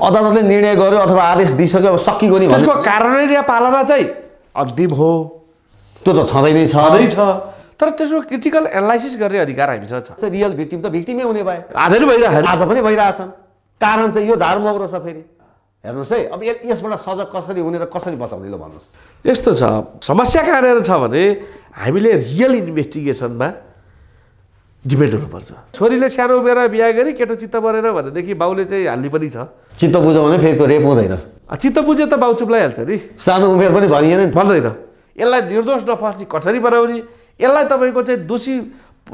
अदालतले निर्णय गर्यो अथवा आदेश दिइसक्यो अब सकिगयो नि त्यसको कारण पालना चाहिँ अधिप हो त्यो त छँदै नै छँदैछ तर त्यसको क्रिटिकल एनालाइसिस गर्ने अधिकार हामीसँग छ रियल भिक्टिम त भिक्टिमै हुने भए आज पनि भइरहेछ आज पनि भइरहेछन् कारण चाहिँ यो झार मौरो छ फेरि हेर्नुहोस् है अब यसबाट सजग कसरी हुने र कसरी बचाउने ल भन्नुहोस् यस्तो छ समस्या कहाँनिर छ भने हामीले रियल इन्भेस्टिगेसनमा डिपेन्ड हुनुपर्छ छोरीले सानो उमेर बिहा गरी केटो चित्त बनेर भनेदेखि बाउले चाहिँ हाल्ने पनि छ चित्त बुझ्यो भने फेरि त्यो रेप हुँदैन चित्त बुझ्यो त बाउ चुप्लाइहाल्छ नि सानो उमेर पनि भनिएन नि भन्दैन यसलाई निर्दोष नफस्ने कसरी बनाउने यसलाई तपाईँको चाहिँ दोषी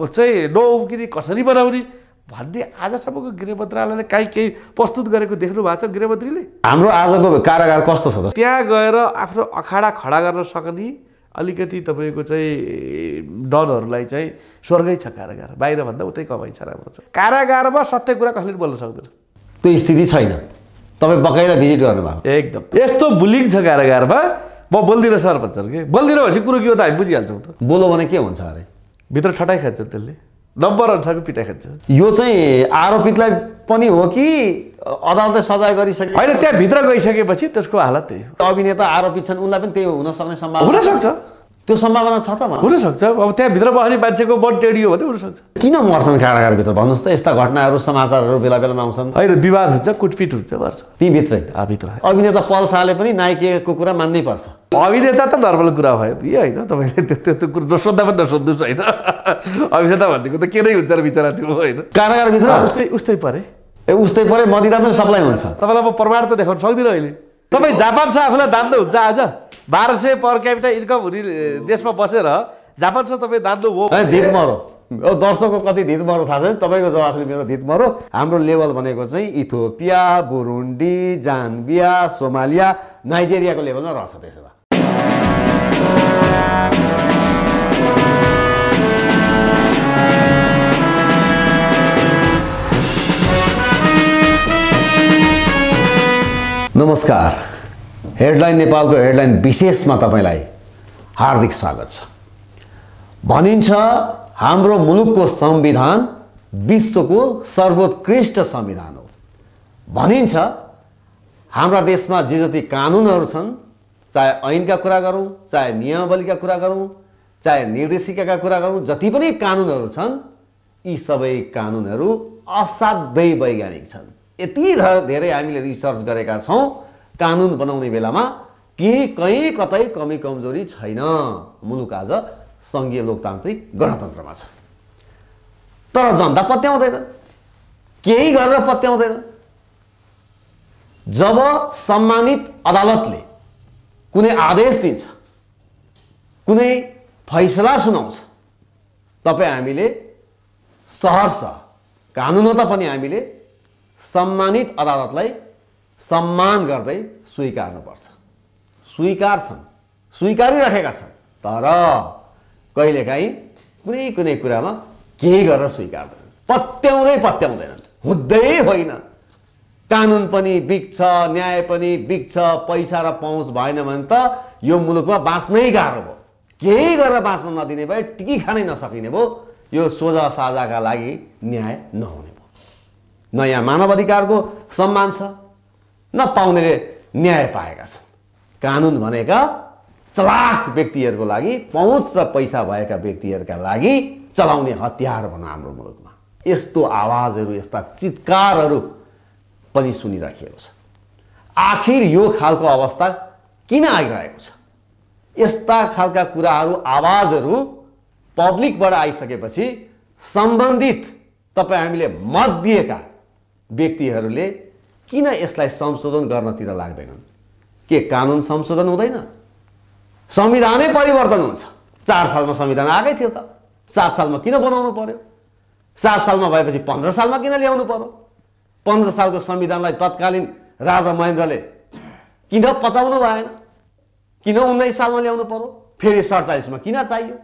चाहिँ नउम्किने कसरी बनाउने भन्ने आजसम्मको गृह मन्त्रालयले काहीँ केही प्रस्तुत गरेको देख्नु भएको छ गृहमन्त्रीले हाम्रो आजको कारागार कस्तो छ त त्यहाँ गएर आफ्नो अखाडा खडा गर्न सक्ने अलिकति तपाईँको चाहिँ डनहरूलाई चाहिँ स्वर्गै छ कारागार बाहिरभन्दा उतै कमाइ छ राम्रो छ कारागारमा सत्य कुरा कसले बोल्न सक्दैन त्यो स्थिति छैन तपाईँ बकाइदा भिजिट गर्नुभएको एकदम यस्तो बुलिङ छ कारागारमा म बोल्दिनँ सर भन्छ कि बोल्दिनँ भनेपछि कुरो के हो त हामी बुझिहाल्छौँ त बोलो भने के हुन्छ अरे भित्र ठटाइ खान्छ त्यसले नम्बर अनुसारको पिटाइ खान्छ यो चाहिँ आरोपितलाई पनि हो कि अदालतले सजाय गरिसके होइन त्यहाँ भित्र गइसकेपछि त्यसको हालत त्यही हो अभिनेता आरोपित छन् उनलाई पनि त्यही हुन सक्ने सम्भावना हुनसक्छ त्यो सम्भावना छ त हुनसक्छ अब त्यहाँभित्र बस्ने मान्छेको बन्टेडी टेडियो भने हुनसक्छ किन मर्छन् कारागारभित्र भन्नुहोस् त यस्ता घटनाहरू समाचारहरू बेला बेलामा आउँछन् होइन विवाद हुन्छ कुटपिट हुन्छ मर्छ भित्रै भित्र अभिनेता पल पनि नायिकाको कुरा मान्नै पर्छ अभिनेता त नर्मल कुरा भयो यो होइन तपाईँले त्यो त्यो कुरो नसोद्धा पनि नसोध्नुहोस् होइन अभिनेता भनेको त के नै हुन्छ र बिचरा त्यो होइन कारागारभित्र उस्तै उस्तै परे ए उस्तै परे मदिरा पनि सप्लाई हुन्छ तपाईँलाई म प्रमाण त देखाउनु सक्दिनँ अहिले तपाईँ जापान आफूलाई दाम त हुन्छ आज बाह्र सय पर क्यापिटल इन्कम हुने देशमा बसेर जापानसँग तपाईँ दान्नु हो धित मरो दर्शकको कति धित मरो थाहा छैन तपाईँको जवाफले मेरो धित मरो हाम्रो लेभल भनेको चाहिँ इथोपिया बुरुन्डी जानबिया सोमालिया नाइजेरियाको लेभलमा रहेछ त्यसो भए नमस्कार हेडलाइन नेपालको हेडलाइन विशेषमा तपाईँलाई हार्दिक स्वागत छ भनिन्छ हाम्रो मुलुकको संविधान विश्वको सर्वोत्कृष्ट संविधान हो भनिन्छ हाम्रा देशमा जे जति कानुनहरू छन् चाहे ऐनका कुरा गरौँ चाहे नियमावलीका कुरा गरौँ चाहे निर्देशिकाका कुरा गरौँ जति पनि कानुनहरू छन् यी सबै कानुनहरू असाध्यै वैज्ञानिक छन् यति धेरै हामीले रिसर्च गरेका छौँ कानुन बनाउने बेलामा केही कहीँ कतै कमी कमजोरी छैन मुलुक आज सङ्घीय लोकतान्त्रिक गणतन्त्रमा छ तर जनता पत्याउँदैन केही गरेर पत्याउँदैन जब सम्मानित अदालतले कुनै आदेश दिन्छ कुनै फैसला सुनाउँछ तपाईँ हामीले सहरर्ष त पनि हामीले सम्मानित अदालतलाई सम्मान गर्दै स्वीकार्नुपर्छ स्वीकार छन् स्वीकारिराखेका छन् तर कहिलेकाहीँ कुनै कुनै कुरामा केही गरेर स्वीकार्दैन पत्याउँदै पत्याउँदैनन् हुँदै होइन कानुन पनि बिग्छ न्याय पनि बिग्छ पैसा र पहुँच भएन भने त यो मुलुकमा बाँच्नै गाह्रो भयो केही गरेर बाँच्न नदिने भए टिकी खानै नसकिने भयो यो सोझा साझाका लागि न्याय नहुने भयो नयाँ मानव अधिकारको सम्मान छ नपाउनेले न्याय पाएका छन् कानुन भनेका चलाख व्यक्तिहरूको लागि पहुँच र पैसा भएका व्यक्तिहरूका लागि चलाउने हतियार भनौँ हाम्रो मुलुकमा यस्तो आवाजहरू यस्ता चितकारहरू पनि सुनिराखिएको छ आखिर यो खालको अवस्था किन आइरहेको छ यस्ता खालका कुराहरू आवाजहरू पब्लिकबाट आइसकेपछि सम्बन्धित तपाईँ हामीले मत दिएका व्यक्तिहरूले किन यसलाई संशोधन गर्नतिर लाग्दैनन् के कानुन संशोधन हुँदैन संविधानै परिवर्तन हुन्छ चार सालमा संविधान आएकै थियो त सात सालमा किन बनाउनु पर्यो सात सालमा भएपछि पन्ध्र सालमा किन ल्याउनु पर्यो पन्ध्र सालको संविधानलाई तत्कालीन राजा महेन्द्रले किन पचाउनु भएन किन उन्नाइस सालमा ल्याउनु पर्यो फेरि सडचालिसमा किन चाहियो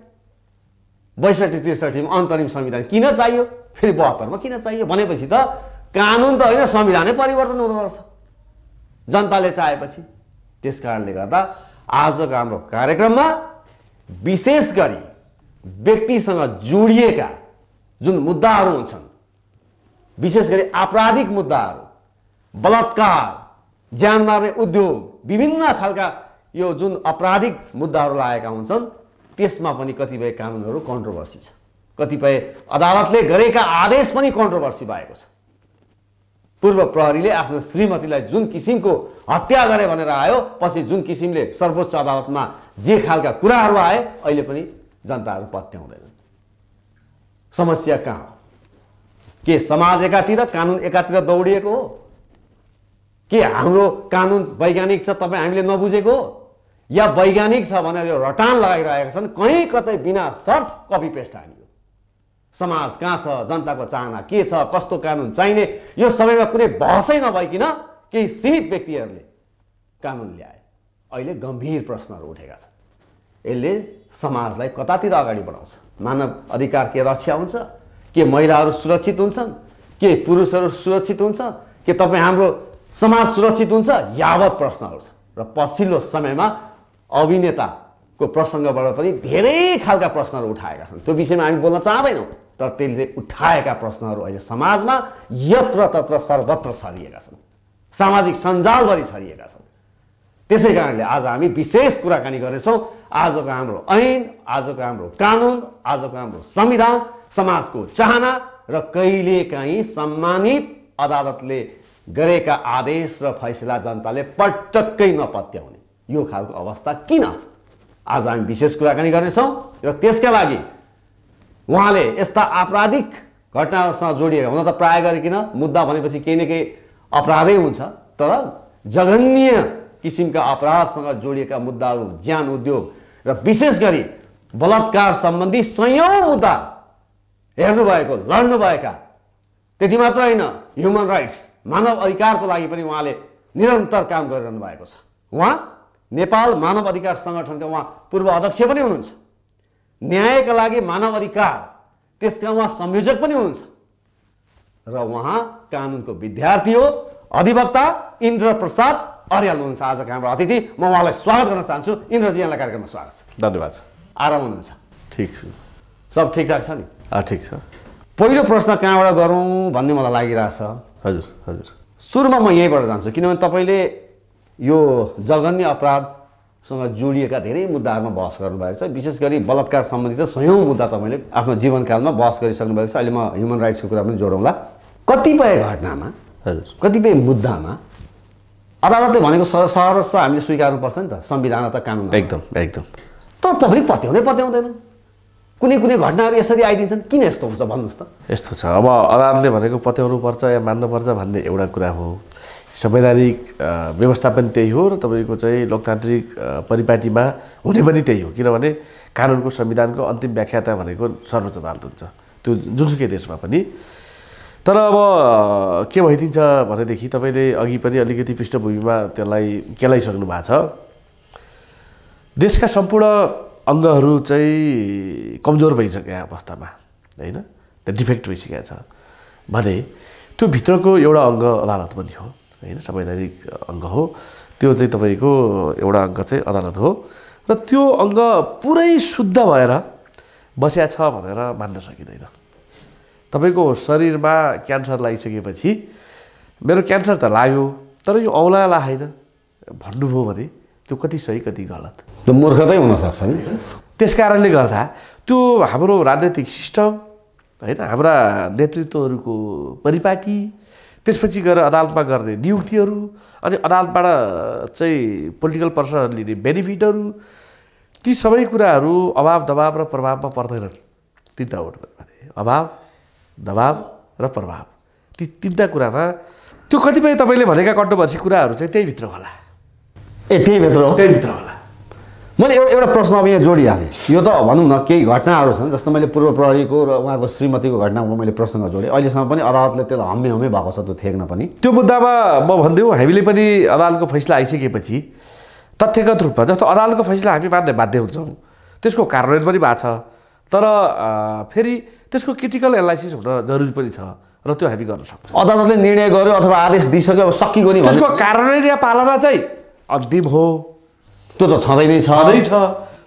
बैसठी त्रिसठीमा अन्तरिम संविधान किन चाहियो फेरि बहत्तरमा किन चाहियो भनेपछि त कानुन त होइन संविधानै परिवर्तन हुँदो रहेछ जनताले चाहेपछि त्यस कारणले गर्दा आजको हाम्रो कार्यक्रममा विशेष गरी व्यक्तिसँग जोडिएका जुन मुद्दाहरू हुन्छन् विशेष गरी आपराधिक मुद्दाहरू बलात्कार ज्यान मार्ने उद्योग विभिन्न खालका यो जुन आपराधिक मुद्दाहरू लागेका हुन्छन् त्यसमा पनि कतिपय कानुनहरू कन्ट्रोभर्सी छ कतिपय अदालतले गरेका आदेश पनि कन्ट्रोभर्सी भएको छ पूर्व प्रहरीले आफ्नो श्रीमतीलाई जुन किसिमको हत्या गरे भनेर आयो पछि जुन किसिमले सर्वोच्च अदालतमा जे खालका कुराहरू आए अहिले पनि जनताहरू पत्याउँदैनन् समस्या कहाँ हो के समाज एकातिर कानुन एकातिर दौडिएको हो के हाम्रो कानुन वैज्ञानिक छ तपाईँ हामीले नबुझेको हो या वैज्ञानिक छ भनेर रटान लगाइरहेका छन् कहीँ कतै बिना सर्फ कपी पेस्ट हामी समाज कहाँ छ जनताको चाहना के छ कस्तो कानुन चाहिने यो सबैमा कुनै बहसै नभइकन केही सीमित व्यक्तिहरूले कानुन ल्याए अहिले गम्भीर प्रश्नहरू उठेका छन् यसले समाजलाई कतातिर अगाडि बढाउँछ मानव अधिकार के रक्षा हुन्छ के महिलाहरू सुरक्षित हुन्छन् के पुरुषहरू सुरक्षित हुन्छ के तपाईँ हाम्रो समाज सुरक्षित हुन्छ यावत प्रश्नहरू छ र पछिल्लो समयमा अभिनेता को प्रसङ्गबाट पनि धेरै खालका प्रश्नहरू उठाएका छन् त्यो विषयमा हामी बोल्न चाहँदैनौँ तर त्यसले उठाएका प्रश्नहरू अहिले समाजमा यत्र तत्र सर्वत्र छरिएका छन् सामाजिक सञ्जालभरि छरिएका छन् त्यसै कारणले आज हामी विशेष कुराकानी गर्नेछौँ आजको हाम्रो ऐन आजको हाम्रो कानुन आजको हाम्रो संविधान समाजको चाहना र कहिलेकाहीँ सम्मानित अदालतले गरेका आदेश र फैसला जनताले पटक्कै नपत्याउने यो खालको अवस्था किन आज हामी विशेष कुराकानी गर्नेछौँ र त्यसका लागि उहाँले यस्ता आपराधिक घटनासँग जोडिएका हुन त प्राय गरिकन मुद्दा भनेपछि केही न केही अपराधै हुन्छ तर जघन्य किसिमका अपराधसँग जोडिएका मुद्दाहरू ज्यान उद्योग र विशेष गरी बलात्कार सम्बन्धी सयौँ मुद्दा हेर्नुभएको लड्नुभएका त्यति मात्र होइन ह्युमन राइट्स मानव अधिकारको लागि पनि उहाँले निरन्तर काम गरिरहनु भएको छ उहाँ नेपाल मानव अधिकार सङ्गठनका उहाँ पूर्व अध्यक्ष पनि हुनुहुन्छ न्यायका लागि मानव अधिकार त्यसका उहाँ संयोजक पनि हुनुहुन्छ र उहाँ कानुनको विद्यार्थी हो अधिवक्ता इन्द्रप्रसाद अर्याल हुनुहुन्छ आजको हाम्रो अतिथि म उहाँलाई स्वागत गर्न चाहन्छु इन्द्रजी यहाँलाई कार्यक्रममा स्वागत छ धन्यवाद आराम हुनुहुन्छ ठिक छु सब ठिकठाक छ नि ठिक छ पहिलो प्रश्न कहाँबाट गरौँ भन्ने मलाई लागिरहेछ हजुर हजुर सुरुमा म यहीँबाट जान्छु किनभने तपाईँले यो जघन्य अपराधसँग जोडिएका धेरै मुद्दाहरूमा बहस गर्नुभएको छ विशेष गरी बलात्कार सम्बन्धी त सयौँ मुद्दा तपाईँले आफ्नो जीवनकालमा बहस गरिसक्नु भएको छ अहिले म ह्युमन राइट्सको कुरा पनि जोडौँला कतिपय घटनामा हजुर कतिपय मुद्दामा अदालतले भनेको सहरस्व हामीले स्वीकार्नुपर्छ नि त संविधान त कानुन एकदम एकदम तर पब्लिक पत्याउँदै पत्याउँदैन कुनै कुनै घटनाहरू यसरी आइदिन्छन् किन यस्तो हुन्छ भन्नुहोस् त यस्तो छ अब अदालतले भनेको पत्याउनुपर्छ या मान्नुपर्छ भन्ने एउटा कुरा हो संवैधानिक व्यवस्थापन त्यही हो र तपाईँको चाहिँ लोकतान्त्रिक परिपाटीमा हुने पनि त्यही हो किनभने कानुनको संविधानको अन्तिम व्याख्याता भनेको सर्वोच्च अदालत हुन्छ त्यो जुनसुकै देशमा पनि तर अब के भइदिन्छ भनेदेखि तपाईँले अघि पनि अलिकति पृष्ठभूमिमा त्यसलाई केलाइसक्नु भएको छ देशका सम्पूर्ण अङ्गहरू चाहिँ कमजोर भइसकेका अवस्थामा होइन त्यहाँ डिफेक्ट भइसकेको छ भने त्यो भित्रको एउटा अङ्ग अदालत पनि हो होइन संवैधानिक अङ्ग हो त्यो चाहिँ तपाईँको एउटा अङ्ग चाहिँ अदालत हो र त्यो अङ्ग पुरै शुद्ध भएर बस्या छ भनेर मान्न सकिँदैन तपाईँको शरीरमा क्यान्सर लागिसकेपछि मेरो क्यान्सर त लाग्यो तर यो औँला लागेन भन्नुभयो भने त्यो कति सही कति गलत त्यो मूर्खतै हुनसक्छ नि त्यस कारणले गर्दा त्यो हाम्रो राजनैतिक सिस्टम होइन हाम्रा नेतृत्वहरूको परिपाटी त्यसपछि गएर अदालतमा गर्ने नियुक्तिहरू अनि अदालतबाट चाहिँ पोलिटिकल पर्सनहरू लिने बेनिफिटहरू ती सबै कुराहरू अभाव दबाव र प्रभावमा पर्दैनन् तिनवटा वटमा भने अभाव दबाव र प्रभाव ती तिनवटा कुरामा त्यो कतिपय तपाईँले भनेका कन्ट्रोभर्सी कुराहरू चाहिँ त्यहीभित्र होला ए त्यहीभित्र हो त्यहीभित्र होला मैले एउटा एउटा प्रश्न अब यहाँ जोडिहालेँ यो त भनौँ न केही घटनाहरू छन् जस्तो मैले पूर्व प्रहरीको र उहाँको श्रीमतीको घटनामा मैले प्रसङ्ग जोडेँ अहिलेसम्म पनि अदालतले त्यसलाई हम्मे हम्मे भएको छ त्यो थिएन पनि त्यो मुद्दामा म भनिदिउँ हामीले पनि अदालतको फैसला आइसकेपछि तथ्यगत रूपमा जस्तो अदालतको फैसला हामी मान्ने बाध्य हुन्छौँ त्यसको कार्यान्वयन पनि भएको छ तर फेरि त्यसको क्रिटिकल एनालाइसिस हुन जरुरी पनि छ र त्यो हामी गर्न सक्छौँ अदालतले निर्णय गर्यो अथवा आदेश दिइसक्यो अब सकिगयो नि त्यसको कार्यान्वयन या पालना चाहिँ अन्तिम हो त्यो त छँदै नै छँदैछ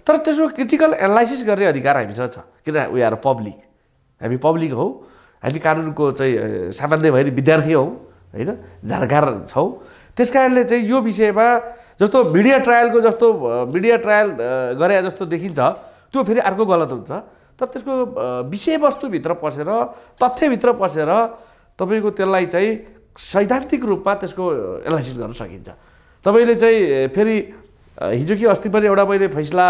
तर त्यसको क्रिटिकल एनालाइसिस गर्ने अधिकार हामीसँग छ किन वी आर पब्लिक हामी पब्लिक हौ हामी कानुनको चाहिँ सामान्य भएर विद्यार्थी हौ होइन जानकार छौँ त्यस कारणले चाहिँ यो विषयमा जस्तो मिडिया ट्रायलको जस्तो मिडिया ट्रायल गरे जस्तो देखिन्छ त्यो फेरि अर्को गलत हुन्छ तर त्यसको विषयवस्तुभित्र पसेर तथ्यभित्र पसेर तपाईँको त्यसलाई चाहिँ सैद्धान्तिक रूपमा त्यसको एनालाइसिस गर्न सकिन्छ तपाईँले चाहिँ फेरि हिजो कि अस्ति पनि एउटा मैले फैसला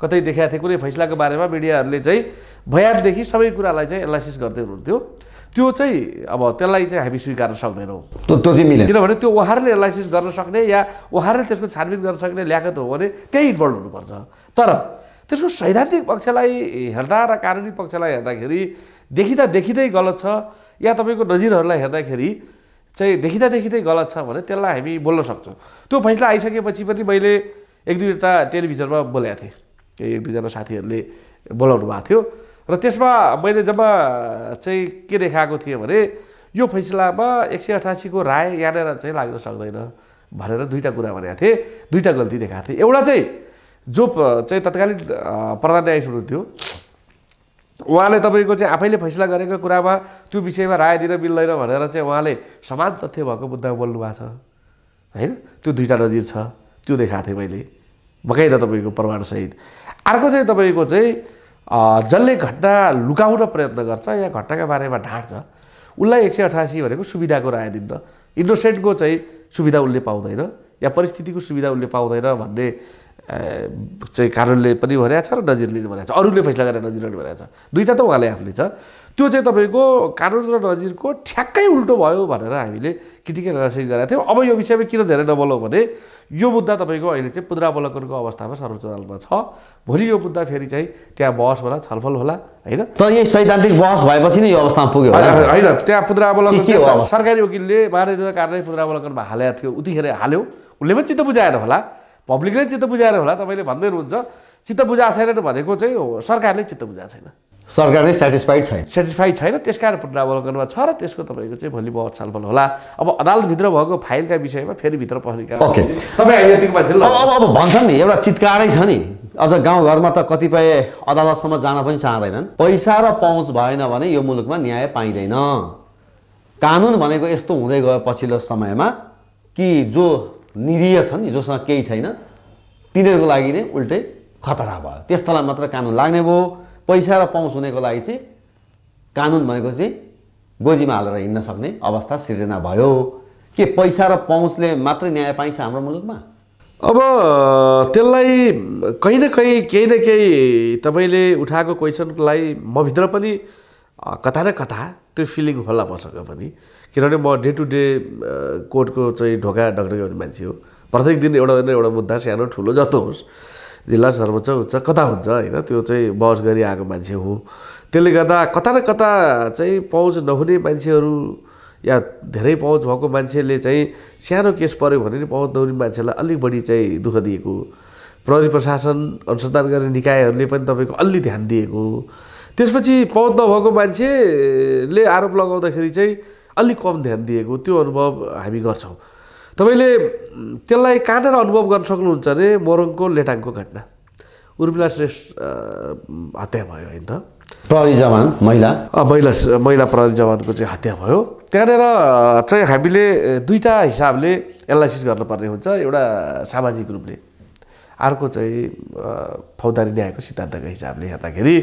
कतै देखाएको थिएँ कुनै फैसलाको बारेमा मिडियाहरूले चाहिँ भयादेखि सबै कुरालाई चाहिँ एनालाइसिस गर्दै हुनुहुन्थ्यो त्यो चाहिँ अब त्यसलाई चाहिँ हामी स्वीकार्न सक्दैनौँ त्यो चाहिँ मिलेन किनभने त्यो उहाँहरूले एनालाइसिस गर्न सक्ने या उहाँहरूले त्यसको छानबिन गर्न सक्ने ल्याकत हो भने त्यही इन्भल्भ हुनुपर्छ तर त्यसको सैद्धान्तिक पक्षलाई हेर्दा र कानुनी पक्षलाई हेर्दाखेरि देखिँदा देखिँदै गलत छ या तपाईँको नजिरहरूलाई हेर्दाखेरि चाहिँ देखिँदा देखिँदै गलत छ भने त्यसलाई हामी बोल्न सक्छौँ त्यो फैसला आइसकेपछि पनि मैले एक दुईवटा टेलिभिजनमा बोलेको थिएँ एक दुईजना साथीहरूले बोलाउनु भएको थियो र त्यसमा मैले जम्मा चाहिँ के देखाएको थिएँ भने यो फैसलामा एक सय अठासीको राय यहाँनिर चाहिँ लाग्न सक्दैन भनेर दुईवटा कुरा भनेको थिएँ दुईवटा गल्ती देखाएको थिएँ एउटा चाहिँ जो चाहिँ तत्कालीन प्रधान न्यायाधीश हुनुहुन्थ्यो उहाँले तपाईँको चाहिँ आफैले फैसला गरेको कुरामा त्यो विषयमा राय दिन मिल्दैन भनेर चाहिँ उहाँले समान तथ्य भएको मुद्दा बोल्नु भएको छ होइन त्यो दुईवटा नजिर छ त्यो देखाएको थिएँ मैले बकाइद तपाईँको प्रमाणसहित अर्को चाहिँ तपाईँको चाहिँ जसले घटना लुकाउन प्रयत्न गर्छ या घटनाका बारेमा ढाँट्छ उसलाई एक सय अठासी भनेको सुविधाको राय दिन्न इन्डोसेन्टको चाहिँ सुविधा उसले पाउँदैन या परिस्थितिको सुविधा उसले पाउँदैन भन्ने चाहिँ कानुनले पनि भनेको छ र नजिरले पनि भनेको छ अरूले फैसला गरेर नजिरले भनेको छ दुईवटा त उहाँले आफूले छ त्यो चाहिँ तपाईँको कानुन र नजिरको ठ्याक्कै उल्टो भयो भनेर हामीले क्रिटिकल एनालाइसिस गरेका थियौँ अब यो विषयमा किन धेरै नबोलाउँ भने यो मुद्दा तपाईँको अहिले चाहिँ पुनरावलोकनको अवस्थामा सर्वोच्च अदालतमा छ भोलि यो मुद्दा फेरि चाहिँ त्यहाँ बहस होला छलफल होला होइन तर यही सैद्धान्तिक बहस भएपछि नै यो अवस्थामा पुग्यो होइन त्यहाँ पुनरावलोकन सरकारी वकिलले महानिदेव कार्य पुनरावलोकनमा हालेको थियो उतिखेर हाल्यो उसले पनि चित्त बुझाएर होला पब्लिकले चित्त बुझाएर होला तपाईँले भन्दै हुनुहुन्छ चित्त बुझाएको छैन भनेको चाहिँ सरकारले चित्त बुझाएको छैन सरकार नै सेटिस्फाइड छैन सेटिस्फाइड छैन त्यस कारण पुनरावलोकनमा छ र त्यसको तपाईँको चाहिँ भोलि बहुत छलफल होला अब अदालतभित्र भएको फाइलका विषयमा फेरि भित्र पस्ने ओके तपाईँ अब अब भन्छन् नि एउटा चितकारै छ नि अझ गाउँघरमा त कतिपय अदालतसम्म जान पनि चाहँदैनन् पैसा र पहुँच भएन भने यो मुलुकमा न्याय पाइँदैन कानुन भनेको यस्तो हुँदै गयो पछिल्लो समयमा कि जो निरीय छन् जोसँग केही छैन तिनीहरूको लागि नै उल्टै खतरा भयो त्यस्तालाई मात्र कानुन लाग्ने भयो पैसा र पहुँच हुनेको लागि चाहिँ कानुन भनेको चाहिँ गोजीमा हालेर हिँड्न सक्ने अवस्था सिर्जना भयो के पैसा र पहुँचले मात्रै न्याय पाइन्छ हाम्रो मुलुकमा अब त्यसलाई कहीँ न कहीँ केही न केही तपाईँले उठाएको क्वेसनलाई मभित्र पनि कता न कता त्यो फिलिङ होला मसँग पनि किनभने म डे टु डे कोर्टको चाहिँ ढोका डक्ने मान्छे हो प्रत्येक दिन एउटा एउटा मुद्दा सानो ठुलो जस्तो होस् जिल्ला सर्वोच्च उच्च कता हुन्छ होइन त्यो चाहिँ बहस गरिआएको मान्छे हो त्यसले गर्दा कता न कता चाहिँ पहुँच नहुने मान्छेहरू या धेरै पहुँच भएको मान्छेले चाहिँ सानो केस पऱ्यो भने नि पहुँच नहुने मान्छेलाई अलिक बढी चाहिँ दुःख दिएको प्रहरी प्रशासन अनुसन्धान गर्ने निकायहरूले पनि तपाईँको अलि ध्यान दिएको त्यसपछि पहुँच नभएको मान्छेले आरोप लगाउँदाखेरि चाहिँ अलिक कम ध्यान दिएको त्यो अनुभव हामी गर्छौँ तपाईँले त्यसलाई कहाँनिर अनुभव गर्न सक्नुहुन्छ अरे मोरङको लेटाङको घटना उर्मिला श्रेष्ठ हत्या भयो होइन त प्रहरी जवान महिला महिला महिला प्रहरी जवानको चाहिँ हत्या भयो त्यहाँनिर चाहिँ हामीले दुईवटा हिसाबले एनालाइसिस गर्नुपर्ने हुन्छ एउटा सामाजिक रूपले अर्को चाहिँ फौजदारी न्यायको सिद्धान्तको हिसाबले हेर्दाखेरि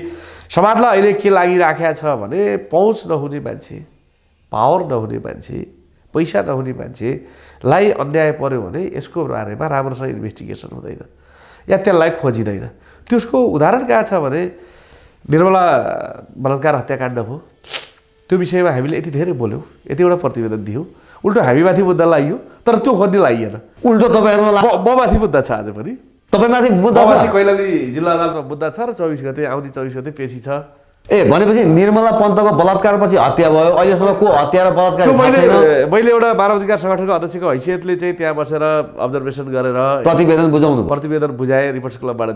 समाजलाई अहिले के लागिराखेको छ भने पहुँच नहुने मान्छे पावर नहुने मान्छे पैसा नहुने मान्छेलाई अन्याय पऱ्यो भने यसको बारेमा राम्रोसँग इन्भेस्टिगेसन हुँदैन या त्यसलाई खोजिँदैन त्यसको उदाहरण कहाँ छ भने निर्मला बलात्कार हत्याकाण्ड हो त्यो विषयमा हामीले यति धेरै बोल्यौँ यतिवटा प्रतिवेदन दियौँ उल्टो हामीमाथि मुद्दा लाग्यो तर त्यो खोज्ने लाइएन उल्टो तपाईँहरूमा म माथि मुद्दा छ आज पनि तपाईँमाथि मुद्दा कैलाली जिल्ला अदालतमा मुद्दा छ र चौबिस गते आउने चौबिस गते पेसी छ ए भनेपछि निर्मला पन्तको बलात्कारपछि हत्या भयो अहिलेसम्म को हत्या र बलात्कार मैले एउटा मानव अधिकार सङ्गठनको अध्यक्षको हैसियतले चाहिँ त्यहाँ बसेर अब्जर्भेसन गरेर प्रतिवेदन बुझाउनु प्रतिवेदन बुझाएँ रिपोर्ट्स क्लबबाट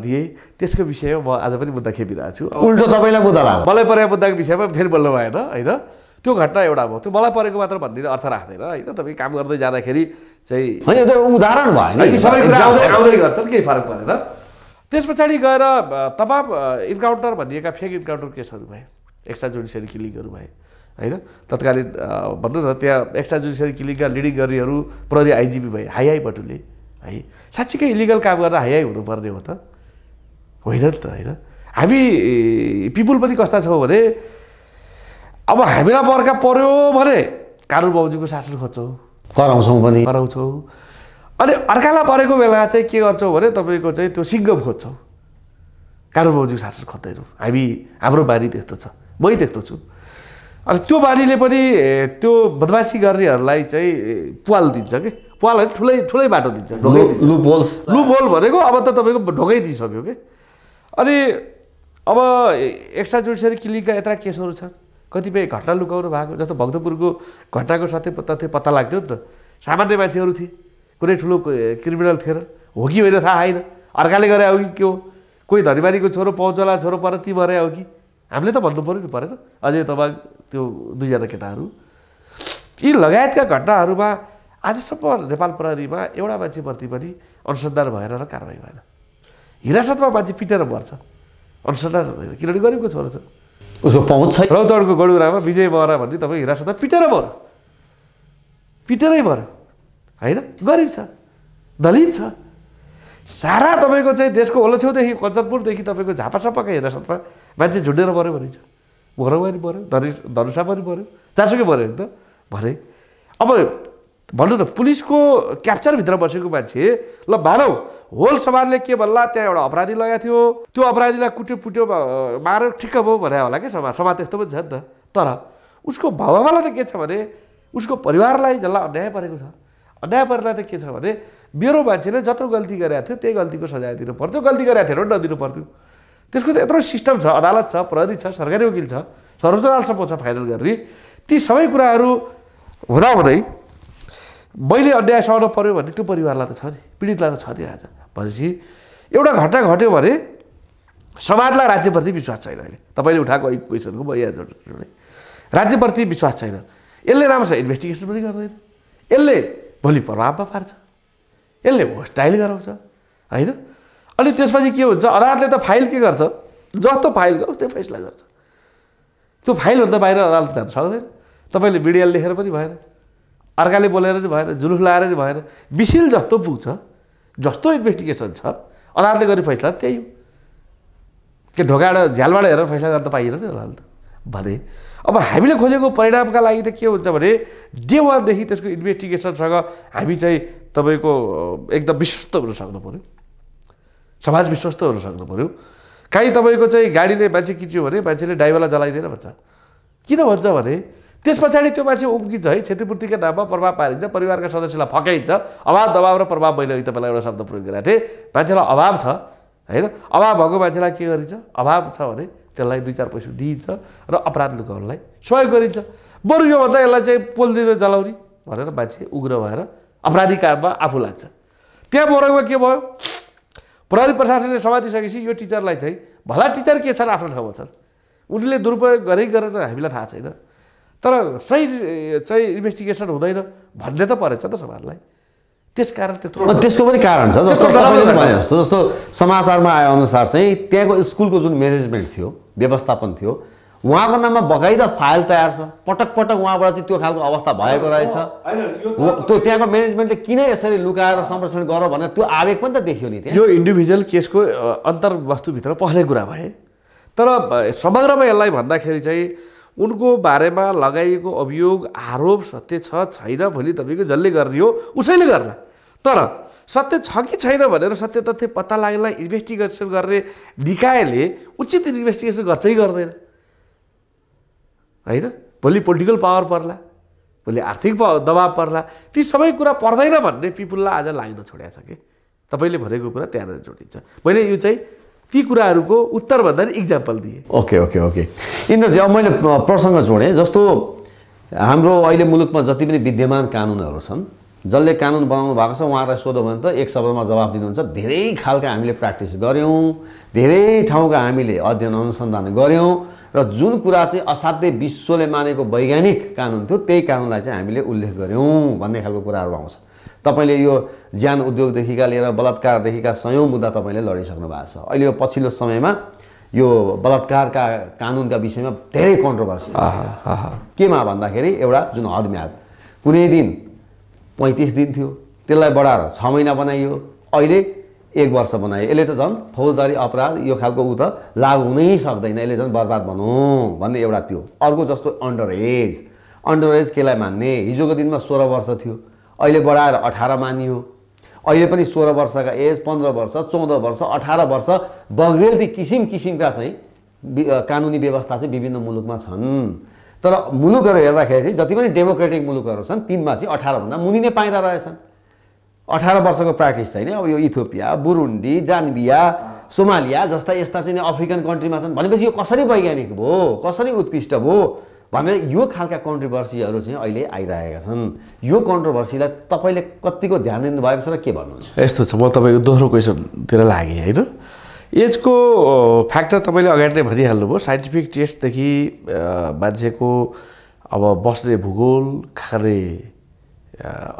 दिएँ त्यसको विषयमा म आज पनि मुद्दा खेपिरहेको छु उल्टो तपाईँलाई मुद्दा लाग्छ मलाई परेको मुद्दाको विषयमा फेरि बोल्नु भएन होइन त्यो घटना एउटा भयो त्यो मलाई परेको मात्र भन्ने अर्थ राख्दैन होइन तपाईँ काम गर्दै जाँदाखेरि चाहिँ उदाहरण भयो आउँदै गर्छन् केही फरक परेन त्यस पछाडि गएर तपाईँ इन्काउन्टर भनिएका फेक इन्काउन्टर केसहरू भए एक्स्ट्रा जुडिसियरी किलिङहरू भए होइन तत्कालीन भन्नु न त्यहाँ एक्स्ट्रा जुडिसियरी किलिङका लिडिङ गर्नेहरू प्रहरी आइजिपी भए हाई हाई बटुले है साँच्चीकै इलिगल काम गर्दा हाई हाई हुनुपर्ने हो त होइन नि त होइन हामी पिपुल पनि कस्ता छौँ भने अब हामीलाई बर्खा पऱ्यो भने कानुन बाउजूको शासन खोज्छौँ कराउँछौँ पनि कराउँछौँ अनि अर्कालाई परेको बेला चाहिँ के गर्छौँ भने तपाईँको चाहिँ त्यो सिङ्गो खोज्छौँ कारो बाउजू सासु खोज्दैनौँ हामी हाम्रो बानी त्यस्तो छ मै त्यस्तो छु अनि त्यो बानीले पनि त्यो बदमासी गर्नेहरूलाई चाहिँ पुवाल दिन्छ कि पुवाल ठुलै ठुलै बाटो दिन्छ लु बोल लु बोल भनेको अब त तपाईँको ढोकै दिइसक्यो कि अनि अब एक्स्ट्रा जुडिसरी क्लिनिकका यत्र केसहरू छन् कतिपय घटना लुकाउनु भएको जस्तो भक्तपुरको घटनाको सत्य तथ्य पत्ता लाग्थ्यो नि त सामान्य मान्छेहरू थिए कुनै ठुलो क्रिमिनल थिएन हो कि होइन थाहा होइन अर्काले गरे हो कि के हो कोही धनीबारीको छोरो पहुँचला छोरो पर ती भरे हो कि हामीले त भन्नु पऱ्यो नि परेन अझै तपाईँ त्यो दुईजना केटाहरू यी लगायतका घटनाहरूमा आजसम्म नेपाल प्रहरीमा एउटा मान्छेप्रति पनि अनुसन्धान भएर र कारवाही भएन हिरासतमा मान्छे पिटेर मर्छ अनुसन्धान हुँदैन किनभने गरिबको छोरो छ उसको पहुँच छ रौतडको गडुरामा विजय महरा भन्ने तपाईँ हिरासतमा पिटेर मऱ्यो पिटेरै मऱ्यो होइन गरिब छ दलित छ सारा तपाईँको चाहिँ देशको ओलो छेउदेखि कञ्चनपुरदेखि तपाईँको झापासापाका हिरासतमा मान्छे झुन्डेर मऱ्यो भनिन्छ मोरौमा पनि पऱ्यो धनु धनुषा पनि पऱ्यो जहाँसुकै पऱ्यो त भने अब भन्नु न पुलिसको क्याप्चरभित्र बसेको मान्छे ल मानौ होल समाजले के भन्ला त्यहाँ एउटा अपराधी लगाएको थियो त्यो अपराधीलाई कुट्यो पुट्यो मार्यो ठिक्क भयो भने होला क्या समाज समाज त्यस्तो पनि छ नि त तर उसको भावमालाई त के छ भने उसको परिवारलाई जसलाई अन्याय परेको छ न्यायपालिकालाई त के छ भने मेरो मान्छेले जत्रो गल्ती गरेको थियो त्यही गल्तीको सजाय दिनु पर्थ्यो गल्ती गरेको थियो भने नदिनु पर्थ्यो त्यसको त यत्रो सिस्टम छ अदालत छ प्रहरी छ सरकारी वकिल छ सर्वोच्च अदालतसम्म छ फाइनल गर्ने ती सबै कुराहरू हुँदाहुँदै मैले अन्याय सहन पऱ्यो भने त्यो परिवारलाई त छ नि पीडितलाई त छ नि आज भनेपछि एउटा घटना घट्यो भने समाजलाई राज्यप्रति विश्वास छैन अहिले तपाईँले उठाएको अहिले क्वेसनको म यहाँ राज्यप्रति विश्वास छैन यसले राम्रोसँग इन्भेस्टिगेसन पनि गर्दैन यसले भोलि प्रभावमा पार्छ यसले होस्टाइल गराउँछ होइन अनि त्यसपछि के हुन्छ अदालतले त फाइल के गर्छ जस्तो फाइल गर्छ त्यो फैसला गर्छ त्यो फाइलहरू त बाहिर अदालत जान सक्दैन तपाईँले मिडियाले लेखेर पनि भएन अर्काले बोलेर नि भएन जुलुस लाएर नि भएन बिसिल जस्तो पुग्छ जस्तो इन्भेस्टिगेसन छ अदालतले गर्ने फैसला त्यही हो के ढोकाबाट झ्यालबाट हेरेर फैसला गर्न त पाइएन नि अदालत भने अब हामीले खोजेको परिणामका लागि त के हुन्छ भने डे वानदेखि त्यसको इन्भेस्टिगेसनसँग हामी चाहिँ तपाईँको एकदम विश्वस्त हुन सक्नु पऱ्यो समाज विश्वस्त हुन सक्नु पऱ्यो काहीँ तपाईँको चाहिँ गाडीले मान्छे किच्यो भने मान्छेले ड्राइभरलाई जलाइदिएन भन्छ किन भन्छ भने त्यस पछाडि त्यो मान्छे उम्किन्छ है क्षतिपूर्तिका नाममा प्रभाव पारिन्छ परिवारका सदस्यलाई फकाइन्छ अभाव दबाव र प्रभाव मैले अघि तपाईँलाई एउटा शब्द प्रयोग गरेको थिएँ मान्छेलाई अभाव छ होइन अभाव भएको मान्छेलाई के गरिन्छ अभाव छ भने त्यसलाई दुई चार पैसा दिइन्छ र अपराध लुकाउनलाई सहयोग गरिन्छ बरु यो भन्दा यसलाई चाहिँ पोल दिएर जलाउने भनेर मान्छे उग्र भएर अपराधी काममा आफू लाग्छ त्यहाँ मोरङमा के भयो प्रहरी प्रशासनले समातिसकेपछि यो टिचरलाई चाहिँ भला टिचर के छन् आफ्नो ठाउँमा छन् उनले दुरुपयोग गरे गरेर हामीलाई थाहा छैन तर सही चाहिँ इन्भेस्टिगेसन हुँदैन भन्ने त परेछ त समाजलाई त्यस कारण त्यत्रो त्यसको पनि कारण छ जस्तो जस्तो समाचारमा आएअनुसार चाहिँ त्यहाँको स्कुलको जुन म्यानेजमेन्ट थियो व्यवस्थापन थियो उहाँको नाममा बगाइदा फाइल तयार छ पटक पटक उहाँबाट चाहिँ त्यो खालको अवस्था भएको रहेछ त्यो त्यहाँको म्यानेजमेन्टले किन यसरी लुकाएर संरक्षण गर भनेर त्यो आवेग पनि त देखियो नि त्यो यो इन्डिभिजुअल केसको अन्तर्वस्तुभित्र पहले कुरा भए तर समग्रमा यसलाई भन्दाखेरि चाहिँ उनको बारेमा लगाइएको अभियोग आरोप सत्य छ छैन भोलि तपाईँको जसले गर्ने हो उसैले गर्ला तर सत्य छ कि छैन भनेर सत्य तथ्य पत्ता लाग्ला इन्भेस्टिगेसन गर्ने निकायले उचित इन्भेस्टिगेसन गर्छै गर्दैन होइन भोलि पोलिटिकल पावर पर्ला भोलि आर्थिक दबाब पर्ला ती सबै कुरा पर्दैन भन्ने पिपुललाई आज लाग्न छोडिया छ कि तपाईँले भनेको कुरा त्यहाँनिर जोडिन्छ मैले यो चाहिँ ती कुराहरूको उत्तर भन्दा नि इक्जाम्पल दिएँ ओके ओके ओके इन्द्रजी अब मैले प्रसङ्ग जोडेँ जस्तो हाम्रो अहिले मुलुकमा जति पनि विद्यमान कानुनहरू छन् जसले कानुन बनाउनु भएको छ उहाँलाई सोध्यो भने त एक शब्दमा जवाब दिनुहुन्छ धेरै खालका हामीले प्र्याक्टिस गऱ्यौँ धेरै ठाउँका हामीले अध्ययन अनुसन्धान गऱ्यौँ र जुन कुरा चाहिँ असाध्यै विश्वले मानेको वैज्ञानिक कानुन थियो त्यही कानुनलाई चाहिँ हामीले उल्लेख गऱ्यौँ भन्ने खालको कुराहरू आउँछ तपाईँले यो ज्यान उद्योगदेखिका लिएर बलात्कारदेखिका सयौँ मुद्दा तपाईँले लडिसक्नु भएको छ अहिले यो पछिल्लो समयमा यो बलात्कारका कानुनका विषयमा धेरै कन्ट्रोभर्सी केमा भन्दाखेरि एउटा जुन हदम्याद कुनै दिन पैँतिस दिन थियो त्यसलाई बढाएर छ महिना बनाइयो अहिले एक वर्ष बनायो यसले त झन् फौजदारी अपराध यो खालको ऊ त लागु हुनै सक्दैन यसले झन् बर्बाद भनौँ भन्ने एउटा त्यो अर्को जस्तो अन्डर एज अन्डर एज केलाई मान्ने हिजोको दिनमा सोह्र वर्ष थियो अहिले बढाएर अठार मानियो अहिले पनि सोह्र वर्षका एज पन्ध्र वर्ष चौध वर्ष अठार वर्ष बग्रेल ती किसिम किसिमका चाहिँ कानुनी व्यवस्था चाहिँ विभिन्न मुलुकमा छन् तर मुलुकहरू हेर्दाखेरि चाहिँ जति पनि डेमोक्रेटिक मुलुकहरू छन् तिनमा चाहिँ अठारभन्दा मुनि नै पाइँदो रहेछन् अठार वर्षको प्र्याक्टिस छैन अब यो इथोपिया बुरुन्डी जानबिया सोमालिया जस्ता यस्ता चाहिँ अफ्रिकन कन्ट्रीमा छन् भनेपछि यो कसरी वैज्ञानिक भयो कसरी उत्कृष्ट भयो भनेर यो खालका कन्ट्रोभर्सीहरू चाहिँ अहिले आइरहेका छन् यो कन्ट्रोभर्सीलाई तपाईँले कतिको ध्यान दिनुभएको छ र के भन्नुहुन्छ यस्तो छ म तपाईँको दोस्रो क्वेसनतिर लागेँ होइन एजको फ्याक्टर तपाईँले अगाडि नै भनिहाल्नुभयो साइन्टिफिक टेस्टदेखि मान्छेको अब बस्ने भूगोल खाने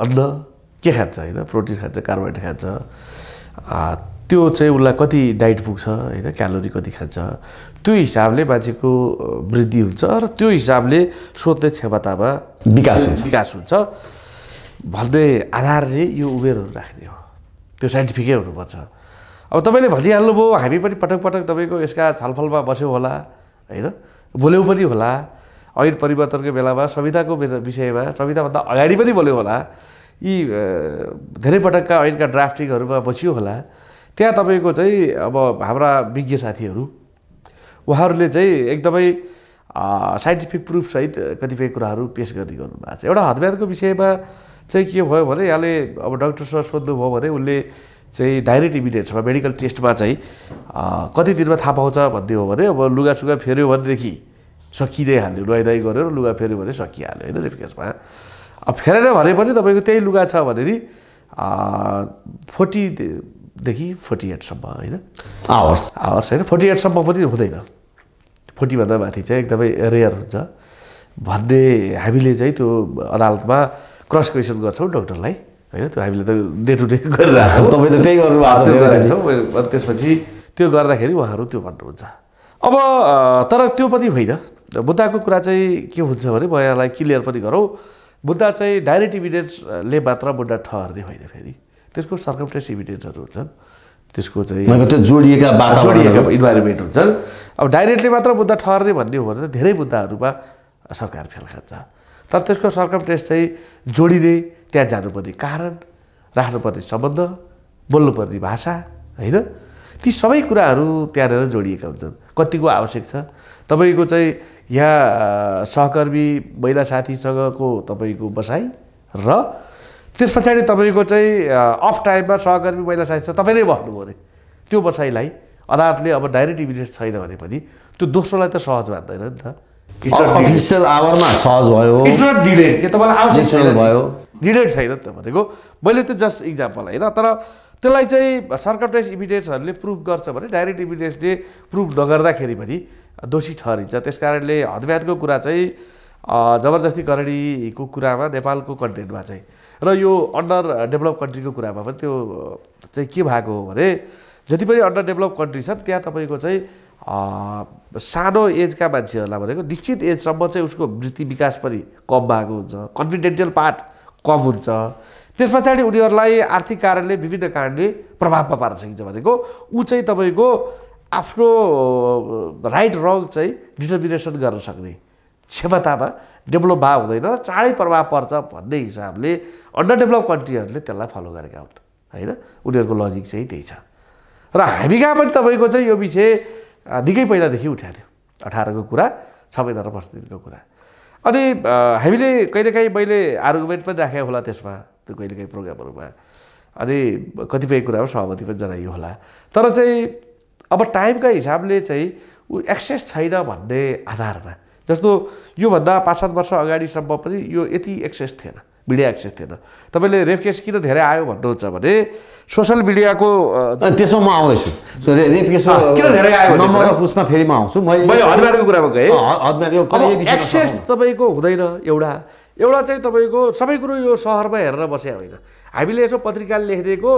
अन्न के खान्छ होइन प्रोटिन खान्छ कार्बोहाइड्रेट खान्छ त्यो चाहिँ उसलाई कति डाइट पुग्छ होइन क्यालोरी कति खान्छ त्यो हिसाबले मान्छेको वृद्धि हुन्छ र त्यो हिसाबले सोध्ने क्षमतामा विकास हुन्छ विकास हुन्छ भन्ने आधारले यो उमेरहरू राख्ने हो त्यो साइन्टिफिकै हुनुपर्छ अब तपाईँले भनिहाल्नुभयो हामी पनि पटक पटक तपाईँको यसका छलफलमा बस्यौँ होला होइन बोल्यौँ पनि होला ऐन परिवर्तनको बेलामा संविधानको विषयमा संविधानभन्दा अगाडि पनि बोल्यौँ होला यी धेरै पटकका ऐनका ड्राफ्टिङहरूमा बस्यो होला त्यहाँ तपाईँको चाहिँ अब हाम्रा विज्ञ साथीहरू उहाँहरूले चाहिँ एकदमै साइन्टिफिक प्रुफसहित कतिपय कुराहरू पेस गर्ने गर्नुभएको छ एउटा हतबिहारको विषयमा चाहिँ के भयो भने यहाँले अब डक्टरसँग सोध्नुभयो भने उसले चाहिँ डाइरेक्ट इमिडिएट मेडिकल टेस्टमा चाहिँ कति दिनमा थाहा पाउँछ भन्ने हो भने अब लुगासुगा फेऱ्यो भनेदेखि सकिँदै हाल्यो नुहाइधाइ गरेर लुगा फेऱ्यो भने सकिहाल्यो होइन रिफ्केसमा अब फेरेर भने पनि तपाईँको त्यही लुगा छ भने नि फोर्टीदेखि फोर्टी एटसम्म होइन आवर्स आवर्स होइन फोर्टी एटसम्म पनि हुँदैन फोर्टीभन्दा माथि चाहिँ एकदमै रेयर हुन्छ भन्ने हामीले चाहिँ त्यो अदालतमा क्रस क्वेसन गर्छौँ डक्टरलाई होइन त्यो हामीले त डे टु डे गरिरहेको तपाईँ त त्यही गर्नुभएको छ त्यसपछि त्यो गर्दाखेरि उहाँहरू त्यो भन्नुहुन्छ अब तर त्यो पनि होइन बुद्धाको कुरा चाहिँ के हुन्छ भने म यहाँलाई क्लियर पनि गरौँ बुद्धा चाहिँ डाइरेक्ट इभिडेन्सले मात्र बुद्धा ठहरने होइन फेरि त्यसको सर्कमटेस इभिडेन्सहरू हुन्छन् त्यसको चाहिँ जोडिएका जोडिएका इन्भाइरोमेन्ट हुन्छन् अब डाइरेक्टली मात्र बुद्धा ठहरने भन्ने हो भने त धेरै बुद्धाहरूमा सरकार फेल खान्छ तर त्यसको सर्कम टेस्ट चाहिँ जोडिने त्यहाँ जानुपर्ने कारण राख्नुपर्ने सम्बन्ध बोल्नुपर्ने भाषा होइन ती सबै कुराहरू त्यहाँनिर जोडिएका हुन्छन् कतिको आवश्यक छ तपाईँको चाहिँ यहाँ सहकर्मी महिला साथीसँगको तपाईँको बसाइ र त्यस पछाडि तपाईँको चाहिँ अफ टाइममा सहकर्मी महिला साथी तपाईँ नै बस्नुभयो अरे त्यो बसाइलाई अदालतले अब डाइरेक्ट इमिडिएट छैन भने पनि त्यो दोस्रोलाई त सहज मान्दैन नि त अफिसियल आवरमा सहज भयो इट्स भयो छैन त भनेको मैले त जस्ट इक्जाम्पल होइन तर त्यसलाई चाहिँ सर्कमटेन्स इभिडेन्सहरूले प्रुभ गर्छ भने डाइरेक्ट इभिडेन्सले प्रुभ नगर्दाखेरि पनि दोषी ठहरिन्छ त्यस कारणले हदब्यातको कुरा चाहिँ जबरजस्ती करणीको कुरामा नेपालको कन्टेन्टमा चाहिँ र यो अन्डर डेभलप कन्ट्रीको कुरामा पनि त्यो चाहिँ के भएको हो भने जति पनि अन्डर डेभलप कन्ट्री छन् त्यहाँ तपाईँको चाहिँ सानो एजका मान्छेहरूलाई भनेको निश्चित एजसम्म चाहिँ उसको वृत्ति विकास पनि कम भएको हुन्छ कन्फिडेन्टियल पार्ट कम हुन्छ त्यस पछाडि उनीहरूलाई आर्थिक कारणले विभिन्न कारणले प्रभावमा पार्न सकिन्छ भनेको ऊ चाहिँ तपाईँको आफ्नो राइट रङ चाहिँ डिटर्मिनेसन गर्न सक्ने क्षमतामा डेभलप भए हुँदैन र चाँडै प्रभाव पर्छ भन्ने हिसाबले अन्डर डेभलप कन्ट्रीहरूले त्यसलाई फलो गरेका हुन् होइन उनीहरूको लजिक चाहिँ त्यही छ र हामी कहाँ पनि तपाईँको चाहिँ यो विषय निकै पहिलादेखि उठाएको थियो अठारको कुरा छ महिना र दिनको कुरा अनि हामीले कहिलेकाहीँ मैले आर्गुमेन्ट पनि राखेको होला त्यसमा त्यो कहिलेकाहीँ प्रोग्रामहरूमा अनि कतिपय कुरामा सहमति पनि जनाइयो होला तर चाहिँ अब टाइमका हिसाबले चाहिँ ऊ एक्सेस छैन भन्ने आधारमा जस्तो योभन्दा पाँच सात वर्ष अगाडिसम्म पनि यो यति एक्सेस थिएन मिडिया एक्सेस थिएन तपाईँले रेप केस किन धेरै आयो भन्नुहुन्छ भने सोसियल मिडियाको त्यसमा म आउँदैछु रेप केस नम्बर अफ उसमा म आउँछु हदमारको कुरामा गएँ एक्सेस तपाईँको हुँदैन एउटा एउटा चाहिँ तपाईँको सबै कुरो यो सहरमा हेरेर बसे होइन हामीले यसो पत्रिकाले लेखिदिएको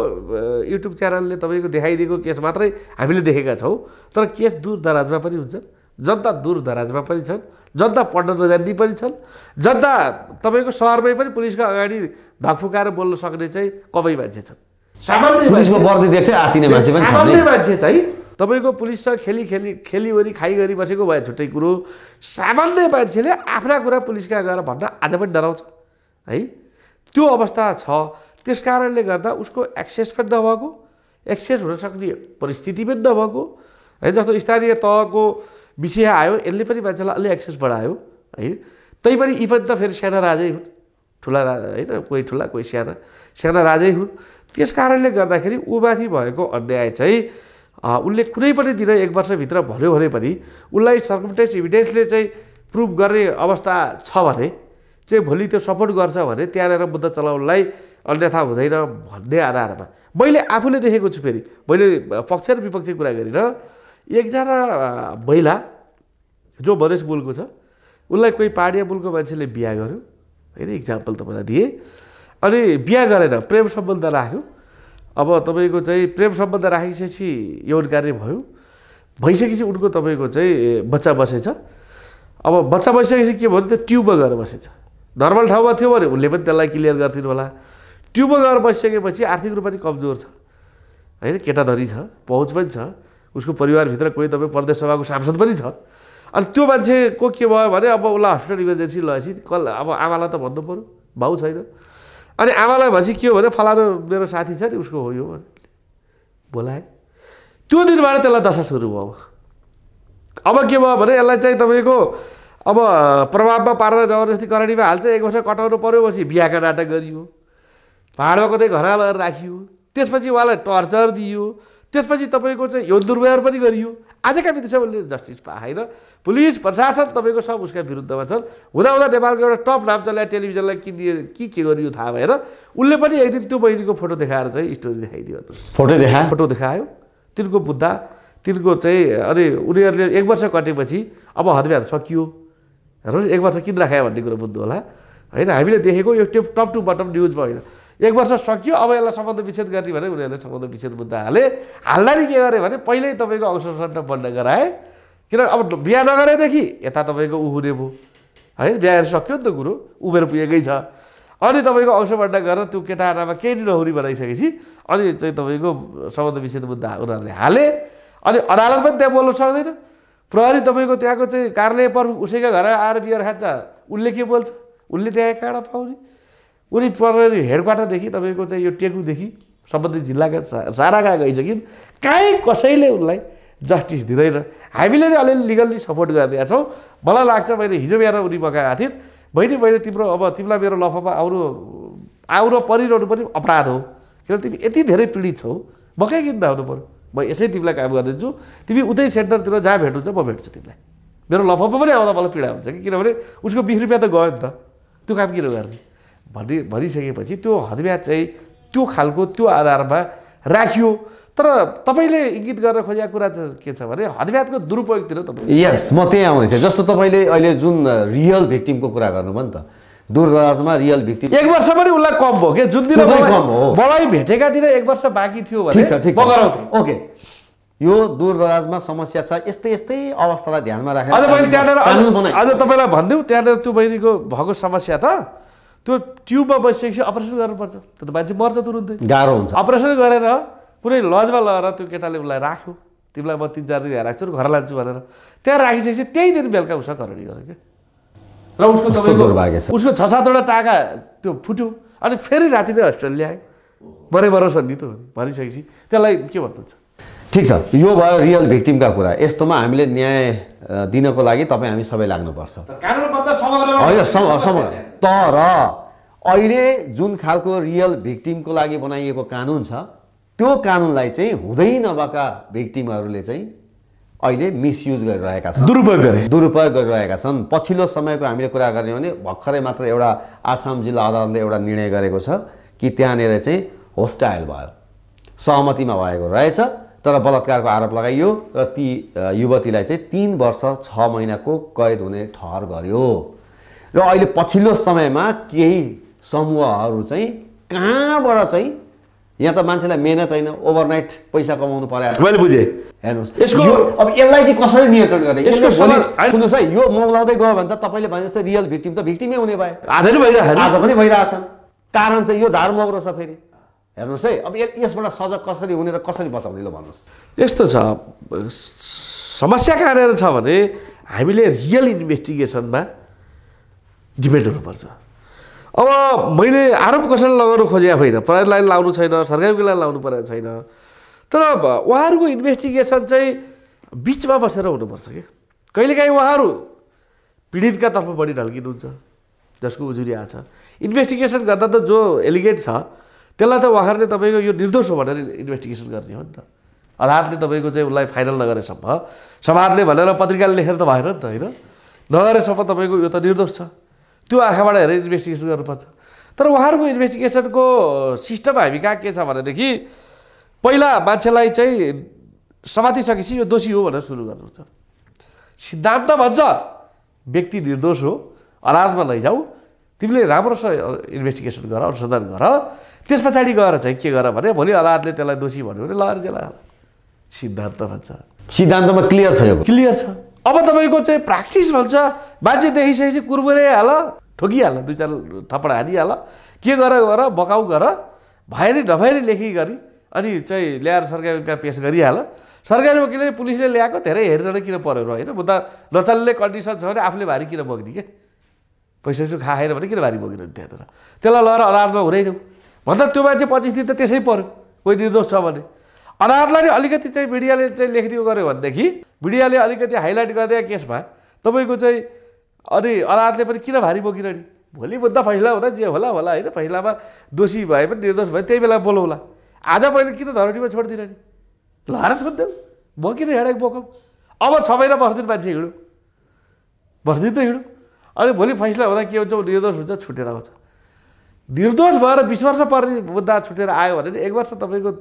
युट्युब च्यानलले तपाईँको देखाइदिएको केस मात्रै हामीले देखेका छौँ तर केस दूर दराजमा पनि हुन्छ जनता दूर दराजमा पनि छन् जनता पढ्न नजान्ने पनि छन् जनता तपाईँको सहरमै पनि पुलिसको अगाडि धकफुकाएर बोल्न सक्ने चाहिँ कमै मान्छे छन् सामान्य मान्छे चाहिँ तपाईँको पुलिससँग खेली खेली खेलिवरी खाइगरी बसेको भए छुट्टै कुरो सामान्य मान्छेले आफ्ना कुरा पुलिसका गएर भन्न आज पनि डराउँछ है त्यो अवस्था छ त्यस कारणले गर्दा उसको एक्सेस पनि नभएको एक्सेस हुन सक्ने परिस्थिति पनि नभएको है जस्तो स्थानीय तहको विषय आयो यसले पनि मान्छेलाई अलि एक्सेस बढायो है तैपनि इभन त फेरि साना राजै हुन् ठुला राजा होइन कोही ठुला कोही साना साना राजै हुन् त्यस कारणले गर्दाखेरि ऊमाथि भएको अन्याय चाहिँ उसले कुनै पनि दिन एक वर्षभित्र भन्यो भने पनि उसलाई सर्कमटेन्स इभिडेन्सले चाहिँ प्रुभ गर्ने अवस्था छ भने चाहिँ भोलि त्यो सपोर्ट गर्छ भने त्यहाँनिर बुद्ध चलाउनलाई अन्यथा हुँदैन भन्ने आधारमा मैले आफूले देखेको छु फेरि मैले पक्ष र विपक्षी कुरा गरेर एकजना महिला जो मधेस मूलको छ उसलाई कोही पाहाडिया मूलको मान्छेले बिहा गर्यो होइन इक्जाम्पल तपाईँलाई दिएँ अनि बिहा गरेन प्रेम सम्बन्ध राख्यो अब तपाईँको चाहिँ प्रेम सम्बन्ध राखिसकेपछि यौन कार्य भयो भइसकेपछि उनको तपाईँको चाहिँ बच्चा बसेछ अब बच्चा बसिसकेपछि के भन्यो त्यो ट्युबमा गएर बसेछ नर्मल ठाउँमा थियो भने उसले पनि त्यसलाई क्लियर गरिदिनु होला ट्युबमा गएर बसिसकेपछि आर्थिक रूपमा पनि कमजोर छ होइन केटाधरी छ पहुँच पनि छ उसको परिवारभित्र कोही तपाईँ प्रदेश सभाको सांसद पनि छ अनि त्यो मान्छेको के भयो भने अब उसलाई हस्पिटल इमर्जेन्सी लगाएपछि कल अब आमालाई त भन्नु पऱ्यो भाउ छैन अनि आमालाई भनेपछि के हो भने फलानु मेरो साथी छ नि उसको हो यो बोलाए त्यो दिनबाट त्यसलाई दशा सुरु भयो अब के भयो भने यसलाई चाहिँ तपाईँको अब प्रभावमा पारेर जबरजस्ती कराडीमा हाल्छ एक वर्ष कटाउनु पऱ्यो पछि बिहाको नाटक गरियो भाँडोको कतै घरा राखियो त्यसपछि उहाँलाई टर्चर दियो त्यसपछि तपाईँको चाहिँ यो दुर्व्यवहार पनि गरियो आजका उसले जस्टिस पाएन पुलिस प्रशासन तपाईँको सब उसका विरुद्धमा छन् हुँदा नेपालको एउटा टप नाम चलाए टेलिभिजनलाई किनिए कि के गरियो थाहा भएर उसले पनि एक दिन त्यो बहिनीको फोटो देखाएर चाहिँ स्टोरी देखाइदियो फोटो देखा फोटो देखायो तिनको बुद्धा तिनको चाहिँ अनि उनीहरूले एक वर्ष कटेपछि अब हदब्याध सकियो हेर्नुहोस् एक वर्ष किन राखायो भन्ने कुरो बुझ्नु होला होइन हामीले देखेको यो टप टु बटम न्युजमा होइन एक वर्ष सकियो अब यसलाई सम्बन्ध विच्छेद गर्ने भने उनीहरूले सम्बन्ध विच्छेद मुद्दा हाले हाल्दाखेरि के गरे भने पहिल्यै तपाईँको अवसर सन्न बन्द गराए किनभने अब बिहा नगरेदेखि यता तपाईँको ऊ हुने भयो है बिहा सक्यो नि त कुरो उमेर पुगेकै छ अनि तपाईँको अंशभण्डा गरेर त्यो केटा केही केही नहुने बनाइसकेपछि अनि चाहिँ तपाईँको सम्बन्ध विच्छेद मुद्दा उनीहरूले हाले अनि अदालत पनि त्यहाँ बोल्नु सक्दैन प्रहरी तपाईँको त्यहाँको चाहिँ कार्यालय प्रमुख उसैका घर आएर बिहार खान्छ उसले के बोल्छ उसले न्याय काँडा पाउने उनी हेड हेडक्वार्टरदेखि तपाईँको चाहिँ यो टेकुदेखि सम्बन्धित जिल्लाका सारा कहाँ गइसकिन् काहीँ कसैले उनलाई जस्टिस दिँदैन हामीले नै अलिअलि लिगल्ली सपोर्ट गरिदिएका छौँ मलाई लाग्छ मैले हिजो बिहान उनी मगाएको थिएँ बहिनी मैले तिम्रो अब तिमीलाई मेरो लफामा आउनु आउन परिरहनु पनि अपराध हो किनभने तिमी यति धेरै पीडित छौ म कहीँ किन पऱ्यो म यसै तिमीलाई काम गरिदिन्छु तिमी उतै सेन्टरतिर जहाँ भेट्नुहुन्छ म भेट्छु तिमीलाई मेरो लफामा पनि आउँदा मलाई पीडा हुन्छ कि किनभने उसको बिस रुपियाँ त गयो नि त त्यो काम किन गर्ने भनि भनिसकेपछि त्यो हदब्याज चाहिँ त्यो खालको त्यो आधारमा राखियो तर तपाईँले इङ्गित गर्न खोजेको कुरा चाहिँ के छ भने हदब्याजको दुरुपयोगतिर तपाईँ यस म त्यही आउँदैछ जस्तो तपाईँले अहिले जुन रियल भिक्टिमको कुरा गर्नुभयो नि त दूरदराजमा रियल भिक्टिम एक वर्ष पनि उसलाई कम भयो कि जुन दिन मलाई भेटेका दिन एक वर्ष बाँकी थियो ओके यो दूरदराजमा समस्या छ यस्तै यस्तै अवस्थालाई ध्यानमा राखेर अझ मैले त्यहाँनिर अझ तपाईँलाई भनिदिउँ त्यहाँनिर त्यो बहिनीको भएको समस्या त त्यो ट्युबमा बसिसकेपछि अपरेसन गर्नुपर्छ त्यो त मान्छे मर्छ तुरुन्तै गाह्रो हुन्छ अपरेसन गरेर कुनै लजमा लगेर त्यो केटाले उसलाई राख्यो तिमीलाई म तिन चार दिन राख्छु घर लान्छु भनेर त्यहाँ राखिसकेपछि त्यही दिन बेलुका उसको करडी गर्यो क्या र उसको तपाईँको उसको छ सातवटा टाका त्यो फुट्यो अनि फेरि राति नै हस्पिटल ल्यायो मरै भरोसा भन्ने त भनिसकेपछि त्यसलाई के भन्नुहुन्छ ठिक छ यो भयो रियल भिक्टिमका कुरा यस्तोमा हामीले न्याय दिनको लागि तपाईँ हामी सबै लाग्नुपर्छ होइन तर अहिले जुन खालको रियल भिक्टिमको लागि बनाइएको कानुन छ त्यो कानुनलाई चाहिँ हुँदै नभएका भिक्टिमहरूले चाहिँ अहिले मिसयुज गरिरहेका छन् दुरुपयोग गरे दुरुपयोग गरिरहेका छन् पछिल्लो समयको हामीले कुरा गर्ने भने भर्खरै मात्र एउटा आसाम जिल्ला अदालतले एउटा निर्णय गरेको छ कि त्यहाँनिर चाहिँ होस्टाइल भयो सहमतिमा भएको रहेछ तर बलात्कारको आरोप लगाइयो र ती युवतीलाई चाहिँ तिन वर्ष छ महिनाको कैद हुने ठहर गर्यो र अहिले पछिल्लो समयमा केही समूहहरू चाहिँ कहाँबाट चाहिँ यहाँ त मान्छेलाई मेहनत होइन ओभरनाइट पैसा कमाउनु पर्यो मैले बुझेँ हेर्नुहोस् यसको अब यसलाई चाहिँ कसरी नियन्त्रण गर्ने यसको सुन्नुहोस् है यो मौलाउँदै गयो भने त तपाईँले भने जस्तै रियल भिक्टिम त भिक्टिमै हुने भयो आज पनि भइरहेको आज पनि भइरहेछन् कारण चाहिँ यो झार मौरो छ फेरि हेर्नुहोस् है अब यसबाट सजग कसरी हुने र कसरी बचाउने ल भन्नुहोस् यस्तो छ समस्या कहाँनिर छ भने हामीले रियल इन्भेस्टिगेसनमा डिबेट हुनुपर्छ अब मैले आरोप कसैलाई लगाउनु खोजेको होइन प्रहरीलाई लाउनु छैन सरकारको लागि लाउनु परेको छैन तर उहाँहरूको इन्भेस्टिगेसन चाहिँ बिचमा बसेर हुनुपर्छ कि कहिलेकाहीँ उहाँहरू पीडितका तर्फ बढी ढल्किनुहुन्छ जसको उजुरी आएको छ इन्भेस्टिगेसन गर्दा त जो एलिगेट छ त्यसलाई त उहाँहरूले तपाईँको यो निर्दोष हो भनेर इन्भेस्टिगेसन गर्ने हो नि त अदालतले तपाईँको चाहिँ उसलाई फाइनल नगरेसम्म समाजले भनेर पत्रिकाले लेखेर त भएन नि त होइन नगरेसम्म तपाईँको यो त निर्दोष छ त्यो आँखाबाट हेरेर इन्भेस्टिगेसन गर्नुपर्छ तर उहाँहरूको इन्भेस्टिगेसनको सिस्टम हामी कहाँ के छ भनेदेखि पहिला मान्छेलाई चाहिँ समातिसकेपछि यो दोषी हो भनेर सुरु गर्नुहुन्छ सिद्धान्त भन्छ व्यक्ति निर्दोष हो अदालतमा लैजाऊ तिमीले राम्रोसँग इन्भेस्टिगेसन गर अनुसन्धान गर त्यस पछाडि गएर चाहिँ के गर भने भोलि अदालतले त्यसलाई दोषी भन्यो भने लहर जेला सिद्धान्त भन्छ सिद्धान्तमा क्लियर छ यो क्लियर छ अब तपाईँको चाहिँ प्र्याक्टिस भन्छ मान्छे देखिसकेपछि कुर्बुरै हाल ठोकिहाल दुई चार थपड हानिहाल के गर गर बकाउ गर भएरी नभएरी लेखी गरी अनि चाहिँ ल्याएर वकिल पेस गरिहाल सरकारी वकिलले पुलिसले ल्याएको धेरै हेरेर किन पऱ्यो र होइन म त नचल्ने कन्डिसन छ भने आफूले भारी किन बोक्ने के पैसा यसो खाएन भने किन भारी बोकेन त्यहाँनिर त्यसलाई लगाएर अदालतमा हुँदैन भन्दा त्यो मान्छे पच्चिस दिन त त्यसै पऱ्यो कोही निर्दोष छ भने अनाथलाई अलिकति चाहिँ मिडियाले चाहिँ लेखिदियो गऱ्यो भनेदेखि मिडियाले अलिकति हाइलाइट गरिदियो केसमा तपाईँको चाहिँ अनि अनाथले पनि किन भारी बोकेर नि भोलि मुद्दा फैसला हुँदा जे होला होला होइन फैसलामा दोषी भए पनि निर्दोष भए त्यही बेला बोलाउला आज मैले किन धरोटीमा छोडिदिन नि ल हर छोडिदेऊ म हेडेक बोकौँ अब छ महिना बस्दिन मान्छे हिँडौँ बस्दिन त हिँडौँ अनि भोलि फैसला हुँदा के हुन्छ निर्दोष हुन्छ छुटेर आउँछ निर्दोष भएर बिस वर्ष पर्ने मुद्दा छुटेर आयो भने एक वर्ष तपाईँको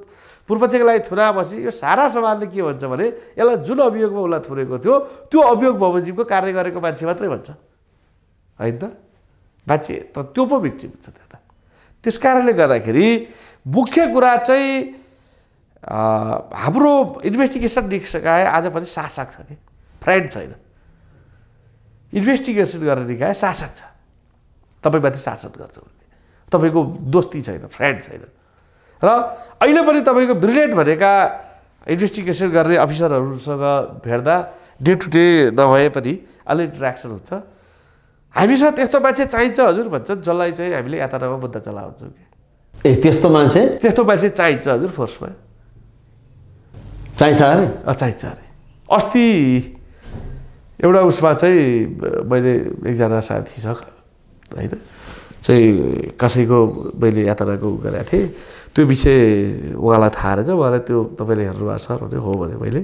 पूर्वपक्षको लागि थुनाएपछि यो सारा समाजले के भन्छ भने यसलाई जुन अभियोगमा उसलाई थुनेको थियो त्यो अभियोग बमोजिमको कार्य गरेको मान्छे मात्रै भन्छ होइन त मान्छे त त्यो पो भिक्टिम हुन्छ त्यहाँ त त्यस कारणले गर्दाखेरि मुख्य कुरा चाहिँ हाम्रो इन्भेस्टिगेसन निकाय आज पनि शासक छ कि फ्रेन्ड छैन इन्भेस्टिगेसन गर्ने निकाय शासक छ तपाईँमाथि शासन गर्छ उसले तपाईँको दोस्ती छैन फ्रेन्ड छैन र अहिले पनि तपाईँको ब्रिलियन्ट भनेका इन्भेस्टिगेसन गर्ने अफिसरहरूसँग भेट्दा डे टु डे नभए पनि अलि इन्ट्रेक्सन हुन्छ हामीसँग त्यस्तो मान्छे चाहिन्छ हजुर भन्छ जसलाई चाहिँ हामीले यातायातमा मुद्दा चलाउँछौँ कि ए त्यस्तो मान्छे त्यस्तो मान्छे चाहिन्छ हजुर फोर्समा चाहिन्छ अरे चाहिन्छ अरे अस्ति एउटा उसमा चाहिँ मैले एकजना साथीसँग होइन चाहिँ कसैको मैले यात्राको गरेको थिएँ त्यो विषय उहाँलाई थाहा रहेछ उहाँलाई त्यो तपाईँले हेर्नु भएको छ भने हो भने मैले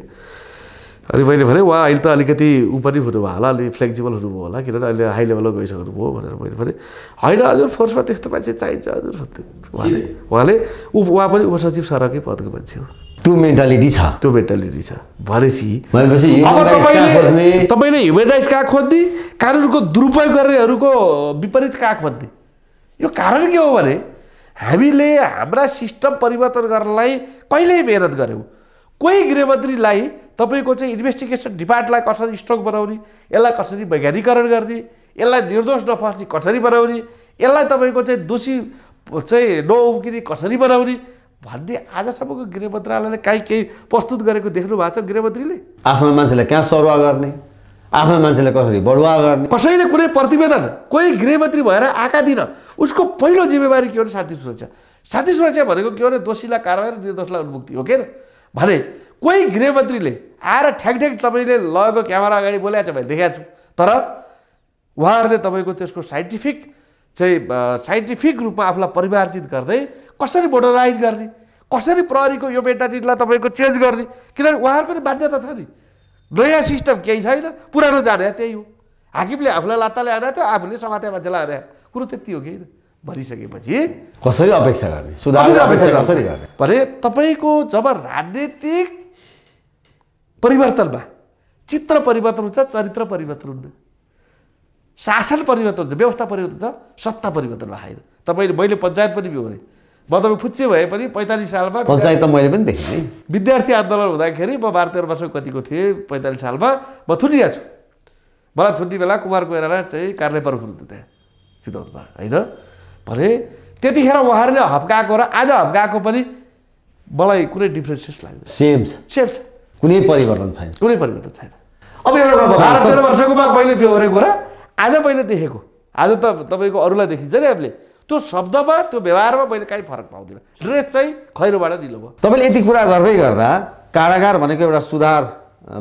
अनि मैले भने उहाँ अहिले त अलिकति ऊ पनि हुनुभयो होला अलिक फ्लेक्सिबल हुनुभयो होला किनभने अहिले हाई लेभलमा गइसक्नुभयो भनेर मैले भने होइन हजुर फोर्समा त्यस्तो मान्छे चाहिन्छ हजुर उहाँले उप उहाँ पनि उपसचिव सरकै पदको मान्छे हो त्यो मेन्टालिटी छ त्यो मेन्टालिटी छ भनेपछि तपाईँले ह्युमन राइट्स कहाँ खोज्ने कानुनको दुरुपयोग गर्नेहरूको विपरीत कहाँ खोज्ने यो कारण के हो भने हामीले हाम्रा सिस्टम परिवर्तन गर्नलाई कहिल्यै मिहिनेत गऱ्यौँ कोही गृहमन्त्रीलाई तपाईँको चाहिँ इन्भेस्टिगेसन डिपार्टलाई कसरी स्ट्रङ बनाउने यसलाई कसरी वैज्ञानिकरण गर्ने यसलाई निर्दोष नफस्ने कसरी बनाउने यसलाई तपाईँको चाहिँ दोषी चाहिँ नउम्किने कसरी बनाउने भन्ने आजसम्मको गृह मन्त्रालयले काहीँ केही प्रस्तुत गरेको देख्नु भएको छ गृहमन्त्रीले आफ्नो मान्छेलाई कहाँ सरुवा गर्ने आफ्नो मान्छेलाई कसरी बढुवा गर्ने कसैले कुनै प्रतिवेदन कोही गृहमन्त्री भएर आएका दिन उसको पहिलो जिम्मेवारी के हो भने शान्ति सुरक्षा शान्ति सुरक्षा भनेको के हो भने दोषीलाई कारवाही र निर्दोषलाई उन्मुक्ति हो के भने कोही गृहमन्त्रीले आएर ठ्याक ठ्याक तपाईँले लगेको क्यामेरा अगाडि बोलाएको छ भने देखाएको छु तर उहाँहरूले तपाईँको त्यसको साइन्टिफिक चाहिँ साइन्टिफिक रूपमा आफूलाई परिमार्जित गर्दै कसरी मोडलाइज गर्ने कसरी प्रहरीको यो मेन्टालिटीलाई तपाईँको चेन्ज गर्ने किनभने उहाँहरूको नि बाध्यता छ नि नयाँ सिस्टम केही छैन पुरानो जाने त्यही हो हाकिमले आफूलाई लात्ता ल्याएर त्यो आफूले समाते मान्छे ल्याएर कुरो त्यति हो कि भनिसकेपछि कसरी अपेक्षा गर्ने सुधार अपेक्षा कसरी गर्ने भने तपाईँको जब राजनीतिक परिवर्तनमा चित्र परिवर्तन हुन्छ चरित्र परिवर्तन हुन्न शासन परिवर्तन हुन्छ व्यवस्था परिवर्तन हुन्छ सत्ता परिवर्तन आएन तपाईँले मैले पञ्चायत पनि बिहोरेँ म तपाईँ फुच्चे भए पनि पैँतालिस सालमा पञ्चायत त मैले पनि देखेँ विद्यार्थी आन्दोलन हुँदाखेरि म बाह्र तेह्र वर्ष कतिको थिएँ पैँतालिस सालमा म थुनिरहेको छु मलाई थुन्ने बेला कुमार कोइराला चाहिँ कार्यालय प्रमुख हुनुहुन्थ्यो त्यहाँ चितवनमा होइन भने त्यतिखेर उहाँहरूले हप्काएको र आज हप्काएको पनि मलाई कुनै डिफ्रेन्सेस लाग्दैन सेम छ सेम छ कुनै परिवर्तन छैन कुनै परिवर्तन छैन अब एउटा बाह्र तेह्र वर्षकोमा मैले बेहोरेको र आज मैले देखेको आज त तपाईँको अरूलाई देखिन्छ नि हामीले त्यो शब्दमा त्यो व्यवहारमा मैले काहीँ फरक पाउँदिनँ ड्रेस चाहिँ खैरोबाट निलो भयो तपाईँले यति कुरा गर्दै गर्दा कारागार भनेको एउटा सुधार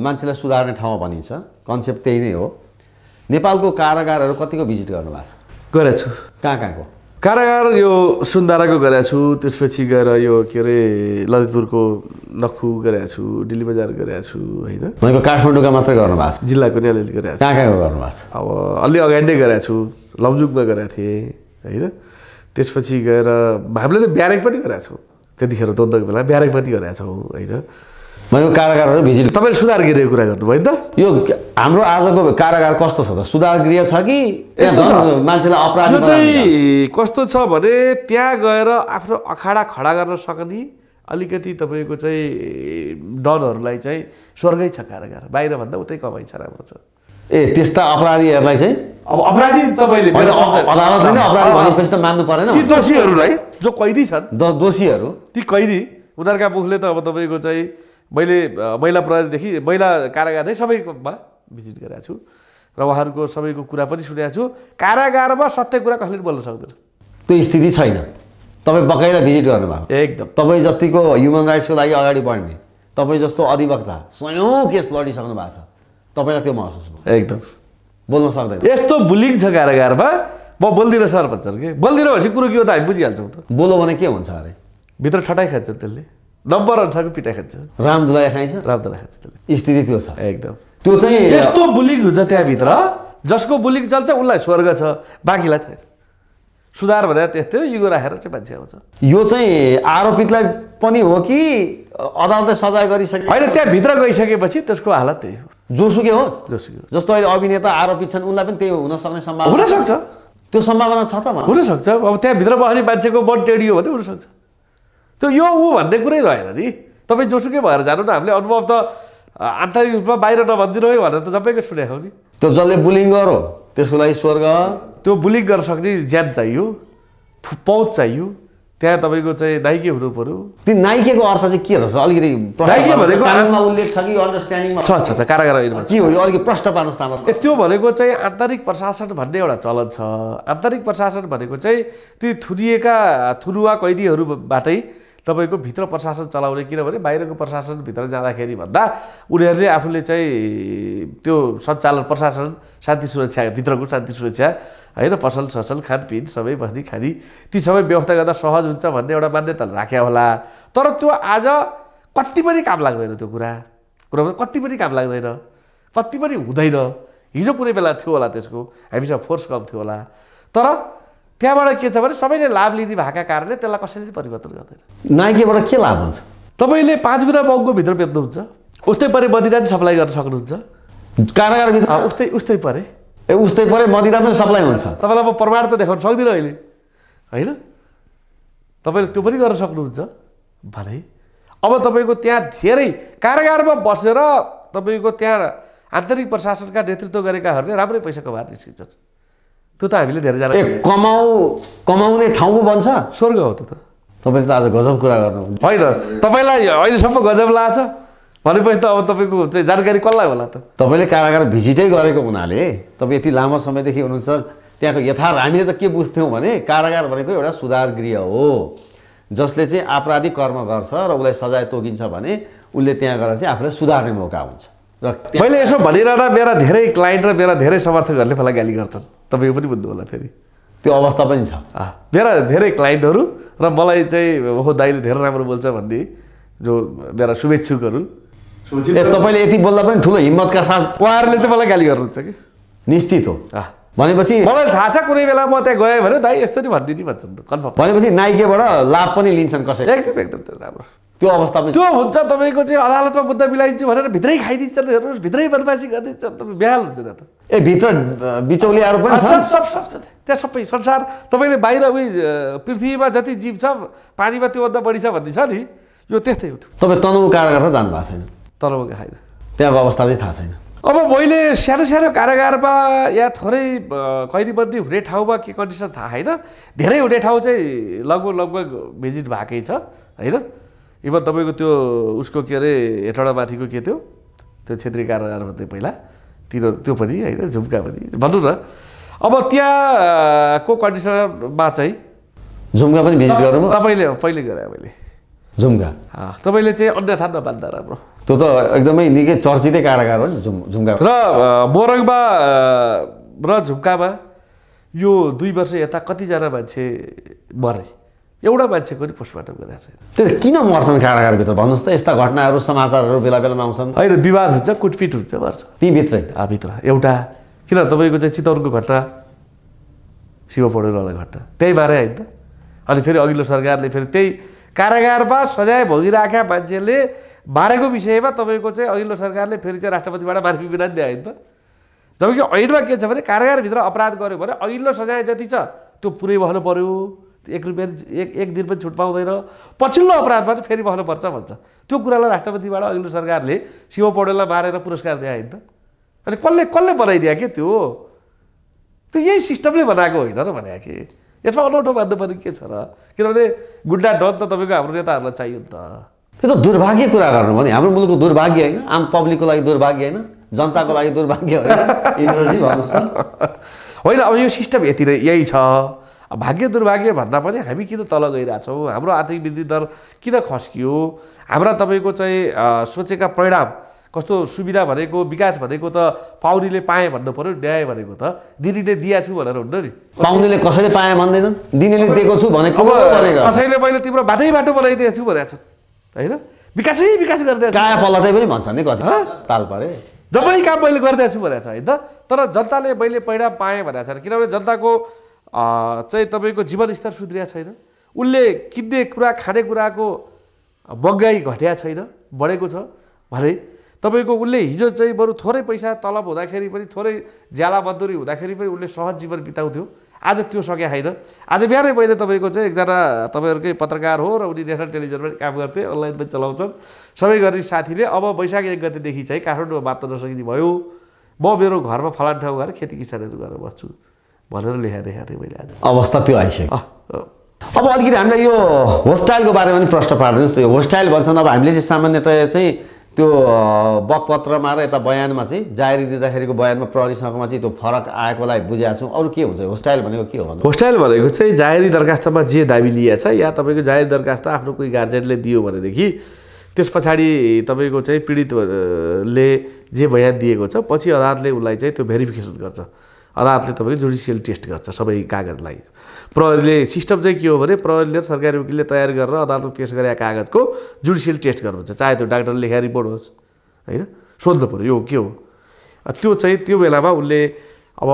मान्छेलाई सुधार्ने ठाउँमा भनिन्छ कन्सेप्ट त्यही नै हो नेपालको कारागारहरू कतिको भिजिट गर्नुभएको छ गरेको छु कहाँ कहाँको कारागार यो सुन्दाराको गरेको छु त्यसपछि गएर यो के अरे ललितपुरको नखु गरेको छु दिल्ली बजार गरेको छु होइन तपाईँको काठमाडौँका मात्र गर्नुभएको छ जिल्लाको नि अलिअलि गरेको छु कहाँ कहाँको गर्नुभएको छ अब अलि अगाडि नै गरेको छु लमजुङमा गरेको थिएँ होइन त्यसपछि गएर हामीले त ब्यारेक पनि गराएको छौँ त्यतिखेर द्वन्द्वको बेला ब्यारेक पनि गराएको छौँ होइन मैले कारागारहरू भिजिट तपाईँले सुधार गृहको कुरा गर्नुभयो नि त यो हाम्रो आजको कारागार कस्तो छ त सुधार गृह छ कि मान्छेलाई अपराध चाहिँ कस्तो छ भने त्यहाँ गएर आफ्नो अखाडा खडा गर्न सक्ने अलिकति तपाईँको चाहिँ डनहरूलाई चाहिँ स्वर्गै छ कारागार बाहिरभन्दा उतै कमाइ छ राम्रो छ ए त्यस्ता अपराधीहरूलाई चाहिँ अब अपराधी तपाईँले अदालतले नै अपराधी भनेपछि त मान्नु परेन ती दोषीहरूलाई जो कैदी छन् दोषीहरू ती कैदी उनीहरूका मुखले त अब तपाईँको चाहिँ मैले महिला प्रहरीदेखि महिला कारागार चाहिँ सबैमा भिजिट गरेको छु र उहाँहरूको सबैको कुरा पनि सुनेको छु कारागारमा सत्य कुरा कसले पनि बोल्न सक्दैन त्यो स्थिति छैन तपाईँ बकाइदा भिजिट गर्नुभएको एकदम तपाईँ जतिको ह्युमन राइट्सको लागि अगाडि बढ्ने तपाईँ जस्तो अधिवक्ता स्वयं केस लडिसक्नु भएको छ तपाईँलाई त्यो महसुस भयो एकदम बोल्न सक्दैन यस्तो बुलिङ छ कारागारमा म बोल्दिनँ सर भन्छ कि बोलिदिनु भनेपछि कुरो के हो त हामी बुझिहाल्छौँ त बोलो भने के हुन्छ अरे भित्र ठटाइ खान्छ त्यसले नम्बर अनुसारको पिटाइ खान्छ रामदुलाई खाइन्छ रामदुलाई खान्छ त्यसले स्थिति त्यो छ एकदम त्यो चाहिँ यस्तो बुलिङ हुन्छ त्यहाँभित्र जसको बुलिङ चल्छ उसलाई स्वर्ग छ बाँकीलाई छैन सुधार भनेर त्यस्तै युगो राखेर चाहिँ मान्छे आउँछ यो चाहिँ आरोपितलाई पनि हो कि अदालतले सजाय गरिसके होइन त्यहाँभित्र गइसकेपछि त्यसको हालत त्यही हो जोसुकै होस् जोसुकै जस्तो अहिले अभिनेता आरोपित छन् उनलाई पनि त्यही हुनसक्ने सम्भावना हुनसक्छ त्यो सम्भावना छ त भन्नु हुनसक्छ अब त्यहाँभित्र बस्ने मान्छेको बड टेडी हो भने हुनसक्छ त्यो यो ऊ भन्ने कुरै रहेन नि तपाईँ जोसुकै भएर जानु न हामीले अनुभव त आन्तरिक रूपमा बाहिर नभनिदिनु है भनेर त सबैको सुनेको नि त्यो जसले बुलिङ गरौँ त्यसको लागि स्वर्ग त्यो बुलिङ गर्न सक्ने ज्यान चाहियो पहुँच चाहियो त्यहाँ तपाईँको चाहिँ नाइके हुनु पऱ्यो त्यो नाइकेको अर्थ चाहिँ के रहेछ अलिकति उल्लेख छ कि अन्डरस्ट्यान्डिङमा छ छ के हो यो अलिकति प्रश्न पार्नुहोस् तामाङ त्यो भनेको चाहिँ आन्तरिक प्रशासन भन्ने एउटा चलन छ आन्तरिक प्रशासन भनेको चाहिँ ती थुनिएका थुनुवा कैदीहरूबाटै तपाईँको भित्र प्रशासन चलाउने किनभने बाहिरको प्रशासनभित्र जाँदाखेरि भन्दा उनीहरूले आफूले चाहिँ त्यो सञ्चालन प्रशासन शान्ति सुरक्षा भित्रको शान्ति सुरक्षा होइन पसल ससल खानपिन सबै भनी खाने ती सबै व्यवस्था गर्दा सहज हुन्छ भन्ने एउटा मान्यता राख्या होला तर त्यो आज कति पनि काम लाग्दैन त्यो कुरा कुरा कति पनि काम लाग्दैन कति पनि हुँदैन हिजो कुनै बेला थियो होला त्यसको हामीसँग फोर्स कम थियो होला तर त्यहाँबाट के छ भने सबैले लाभ लिने भएको कारणले त्यसलाई कसैले परिवर्तन गर्दैन नाइकेबाट के लाभ हुन्छ तपाईँले पाँच गुणा महँगो भित्र बेच्नुहुन्छ उस्तै परे मदिरा पनि सप्लाई गर्न सक्नुहुन्छ कारागारभित्र उस्तै उस्तै परे ए उस्तै परे मदिरा पनि सप्लाई हुन्छ तपाईँलाई म प्रमाण त देखाउन सक्दिनँ अहिले होइन तपाईँले त्यो पनि गर्न सक्नुहुन्छ भने अब तपाईँको त्यहाँ धेरै कारागारमा बसेर तपाईँको त्यहाँ आन्तरिक प्रशासनका नेतृत्व गरेकाहरूले राम्रै पैसा कमाएर निस्किन्छन् त्यो त हामीले धेरैजना ए कमाउ कमाउने ठाउँ पो बन्छ स्वर्ग हो त्यो त तपाईँले त आज गजब कुरा गर्नु होइन तपाईँलाई अहिलेसम्म गजब लाग्छ भनेपछि त अब तपाईँको चाहिँ जानकारी कसलाई होला त तपाईँले कारागार भिजिटै गरेको हुनाले तपाईँ यति लामो समयदेखि हुनुहुन्छ त्यहाँको यथार्थ हामीले त के बुझ्थ्यौँ भने कारागार भनेको एउटा सुधार गृह हो जसले चाहिँ आपराधिक कर्म गर्छ र उसलाई सजाय तोकिन्छ भने उसले त्यहाँ गएर चाहिँ आफूलाई सुधार्ने मौका हुन्छ र मैले यसो भनिरहँदा मेरा धेरै क्लाइन्ट र मेरा धेरै समर्थकहरूले मलाई गाली गर्छन् तपाईँको पनि बुझ्नु होला फेरि त्यो अवस्था पनि छ मेरा धेरै क्लाइन्टहरू र मलाई चाहिँ हो दाइले धेरै राम्रो बोल्छ भन्ने जो मेरा शुभेच्छुकहरू तपाईँले यति बोल्दा पनि ठुलो हिम्मतका साथ उहाँहरूले चाहिँ मलाई गाली गर्नुहुन्छ कि निश्चित हो भनेपछि मलाई थाहा छ कुनै बेला म त्यहाँ गएँ भने दाइ यस्तो नि भनिदिनु भन्छन् त कन्फर्म भनेपछि नाइकेबाट लाभ पनि लिन्छन् कसै एकदम एकदम त्यो राम्रो त्यो अवस्थामा त्यो हुन्छ तपाईँको चाहिँ अदालतमा मुद्दा मिलाइदिन्छु भनेर भित्रै खाइदिन्छन् हेर्नुहोस् भित्रै बदमासी गरिदिन्छन् तपाईँ बिहाल हुन्छ त ए भित्र बिचौलियाहरू पनि सब सब सब छ त्यहाँ सबै संसार तपाईँले बाहिर उयो पृथ्वीमा जति जीव छ पानीमा त्योभन्दा बढी छ भन्ने छ नि यो त्यस्तै हो तपाईँ तनहु कारागार जानु भएको छैन तनहु छैन त्यहाँको अवस्था चाहिँ थाहा छैन अब मैले सानो सानो कारागारमा या थोरै कैदीबन्दी हुने ठाउँमा के कन्डिसन थाहा छैन धेरै हुने ठाउँ चाहिँ लगभग लगभग भिजिट भएकै छ होइन इभन तपाईँको त्यो उसको के अरे माथिको के थियो त्यो क्षेत्रीय भन्थे पहिला तिनीहरू त्यो पनि होइन झुम्का पनि भन्नु न अब त्यहाँको कन्डिसनमा चाहिँ झुम्का पनि भिजिट गरौँ तपाईँले पहिले गरेँ मैले झुम्का तपाईँले चाहिँ अन्यथा नबान्दा राम्रो त्यो त एकदमै निकै चर्चितै कारागार हो नि झुम झुम्का र मोरङमा र झुम्कामा यो दुई वर्ष यता कतिजना मान्छे मरे एउटा मान्छेको पनि पोस्टमार्टम गरेको छैन त्यो किन मर्छन् कारागारभित्र भन्नुहोस् त यस्ता घटनाहरू समाचारहरू बेला बेलामा आउँछन् होइन विवाद हुन्छ कुटपिट हुन्छ मर्छ तीभित्रै भित्र एउटा किन तपाईँको चाहिँ चितवनको घटना शिव पौडेलवाला घटना त्यही बारे होइन त अनि फेरि अघिल्लो सरकारले फेरि त्यही कारागारमा सजाय भोगिराखेका मान्छेले मारेको विषयमा तपाईँको चाहिँ अघिल्लो सरकारले फेरि चाहिँ राष्ट्रपतिबाट मार्फी बिना दिए नि त जबकि ऐनमा के छ भने कारागारभित्र अपराध गऱ्यो भने अघिल्लो सजाय जति छ त्यो पुरै भन्नु पऱ्यो एक रुपियाँ एक एक दिन पनि छुट पाउँदैन पछिल्लो अपराधमा पनि फेरि बस्नुपर्छ भन्छ त्यो कुरालाई राष्ट्रपतिबाट अघिल्लो सरकारले शिव पौडेललाई मारेर पुरस्कार दिए त अनि कसले कसले बनाइदियो कि त्यो त्यो यही सिस्टमले बनाएको होइन र भने कि यसमा अनौठो मान्नुपर्ने के छ र किनभने गुन्डा डन त तपाईँको हाम्रो नेताहरूलाई चाहियो नि त त्यो त दुर्भाग्य कुरा गर्नु भने हाम्रो मुलुकको दुर्भाग्य होइन आम पब्लिकको लागि दुर्भाग्य होइन जनताको लागि दुर्भाग्य होइन होइन अब यो सिस्टम यति नै यही छ भाग्य दुर्भाग्य भन्दा पनि हामी किन तल गइरहेछौँ हाम्रो आर्थिक वृद्धि दर किन खस्कियो हाम्रा तपाईँको चाहिँ सोचेका परिणाम कस्तो सुविधा भनेको विकास भनेको त पाउनेले पाएँ भन्नु पऱ्यो न्याय भनेको त दिदीले दिया छु भनेर हुन्न नि पाउनेले कसैले पाएँ भन्दैनन् दिनेले दिएको छु भनेको कसैले मैले तिम्रो बाटै बाटो बनाइदिएको छु भनेको छन् होइन विकासै विकास गरिदिएको काया पलटै पनि भन्छन् नि कति ताल परे जम्मै काम मैले गरिदिएको छु भनेको छ होइन तर जनताले मैले परिणाम पाएँ भनेको छ किनभने जनताको चाहिँ तपाईँको जीवनस्तर सुध्रिया छैन उसले किन्ने कुरा खानेकुराको महँगाई घट्या छैन बढेको छ भने तपाईँको उसले हिजो चाहिँ बरु थोरै पैसा तलब हुँदाखेरि पनि थोरै ज्याला मजदुरी हुँदाखेरि पनि उसले सहज जीवन बिताउँथ्यो आज त्यो सकिया होइन आज बिहानै मैले तपाईँको चाहिँ एकजना तपाईँहरूकै पत्रकार हो र उनी नेसनल टेलिभिजनमा काम गर्थे अनलाइन पनि चलाउँछन् सबै गर्ने साथीले अब वैशाख एक गतेदेखि चाहिँ काठमाडौँमा बाँच्न नसकिने भयो म मेरो घरमा फलान ठाउँ गएर खेती किसानहरू गरेर बस्छु भनेर लेखाएको देखाएको थिएँ मैले आज अवस्था त्यो आइसक्यो अब अलिकति हामीलाई यो होस्टाइलको बारेमा पनि प्रश्न पारिदिनुहोस् यो होस्टाइल भन्छन् अब हामीले चाहिँ सामान्यतया चाहिँ त्यो बकपत्रमा र यता बयानमा चाहिँ जाहेरी दिँदाखेरिको बयानमा प्रहरीसँगमा चाहिँ त्यो फरक आएकोलाई बुझाएको छौँ अरू के हुन्छ होस्टाइल भनेको के हो होस्टाइल भनेको चाहिँ जाहेरी दरखास्तमा जे दाबी लिएको छ या तपाईँको जाहेरी दरखास्त आफ्नो कोही गार्जेनले दियो भनेदेखि त्यस पछाडि तपाईँको चाहिँ पीडितले जे बयान दिएको छ पछि अदालतले उसलाई चाहिँ त्यो भेरिफिकेसन गर्छ अदालतले तपाईँको जुडिसियल टेस्ट गर्छ सबै कागजलाई प्रहरीले सिस्टम चाहिँ के हो भने प्रहरीले सरकारी वकिलले तयार गरेर अदालतमा पेस गरेका कागजको जुडिसियल टेस्ट गर्नुहुन्छ चाहे त्यो डाक्टरले लेखा रिपोर्ट होस् होइन सोध्नु पऱ्यो यो के हो त्यो चाहिँ त्यो बेलामा उसले अब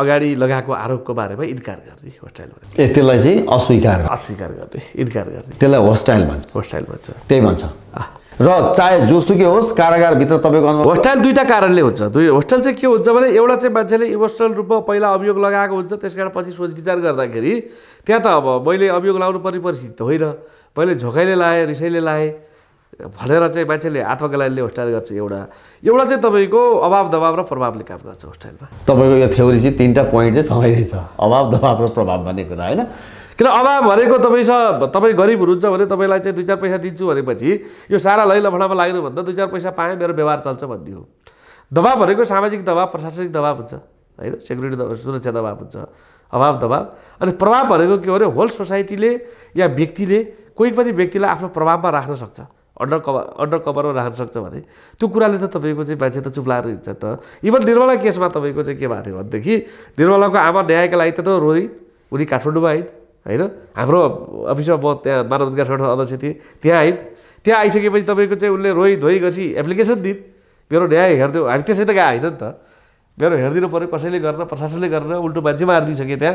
अगाडि लगाएको आरोपको बारेमा इन्कार गर्ने होस्टाइल ए त्यसलाई चाहिँ अस्वीकार अस्वीकार गर्ने इन्कार गर्ने त्यसलाई होस्टाइल भन्छ होस्टाइल भन्छ त्यही भन्छ र चाहे जोसुकै होस् कारागारभित्र तपाईँको अनुभव होस्टेल दुईवटा कारणले हुन्छ दुई होस्टेल चाहिँ के हुन्छ भने एउटा चाहिँ मान्छेले इमोसनल रूपमा पहिला अभियोग लगाएको हुन्छ त्यस कारण पछि सोच विचार गर्दाखेरि त्यहाँ त अब मैले अभियोग लाउनु पर्ने परिस्थिति त होइन मैले झोकाइले लाएँ रिसैले लाएँ भनेर चाहिँ मान्छेले आत्मकलाले होस्टेल गर्छ एउटा एउटा चाहिँ तपाईँको अभाव दबाव र प्रभावले काम गर्छ होस्टेलमा तपाईँको यो थ्योरी चाहिँ तिनवटा पोइन्ट चाहिँ छ अभाव दबाव र प्रभाव भन्ने कुरा होइन किन अभाव भनेको तपाईँसँग तपाईँ गरिब हुनुहुन्छ भने तपाईँलाई चाहिँ दुई चार पैसा दिन्छु भनेपछि यो सारा भडामा लाग्नु भन्दा दुई चार पैसा पाएँ मेरो व्यवहार चल्छ भन्ने हो दबाब भनेको सामाजिक दबाब प्रशासनिक दबाब हुन्छ होइन सेक्युरिटी दबाब सुरक्षा दबाब हुन्छ अभाव दबाब अनि प्रभाव भनेको के हो भने होल सोसाइटीले या व्यक्तिले कोही पनि व्यक्तिलाई आफ्नो प्रभावमा राख्न सक्छ अन्डर कभर अन्डर कभरमा राख्न सक्छ भने त्यो कुराले त तपाईँको चाहिँ मान्छे त चुप्लाएर हिँड्छ त इभन निर्मला केसमा तपाईँको चाहिँ के भएको थियो भनेदेखि निर्मलाको आमा न्यायका लागि त रोइ उनी काठमाडौँमा आइन् होइन हाम्रो अफिसमा म त्यहाँ मानव अधिकार सङ्गठन अध्यक्ष थिएँ त्यहाँ आइन् त्यहाँ आइसकेपछि तपाईँको चाहिँ उसले रोइ धोइ गरी एप्लिकेसन दिन् मेरो न्याय हेरिदियो हामी त्यसै त गएको होइन नि त मेरो हेरिदिनु पऱ्यो कसैले गरेर प्रशासनले गरेर उल्टो मान्छे मारिदिइसकेँ त्यहाँ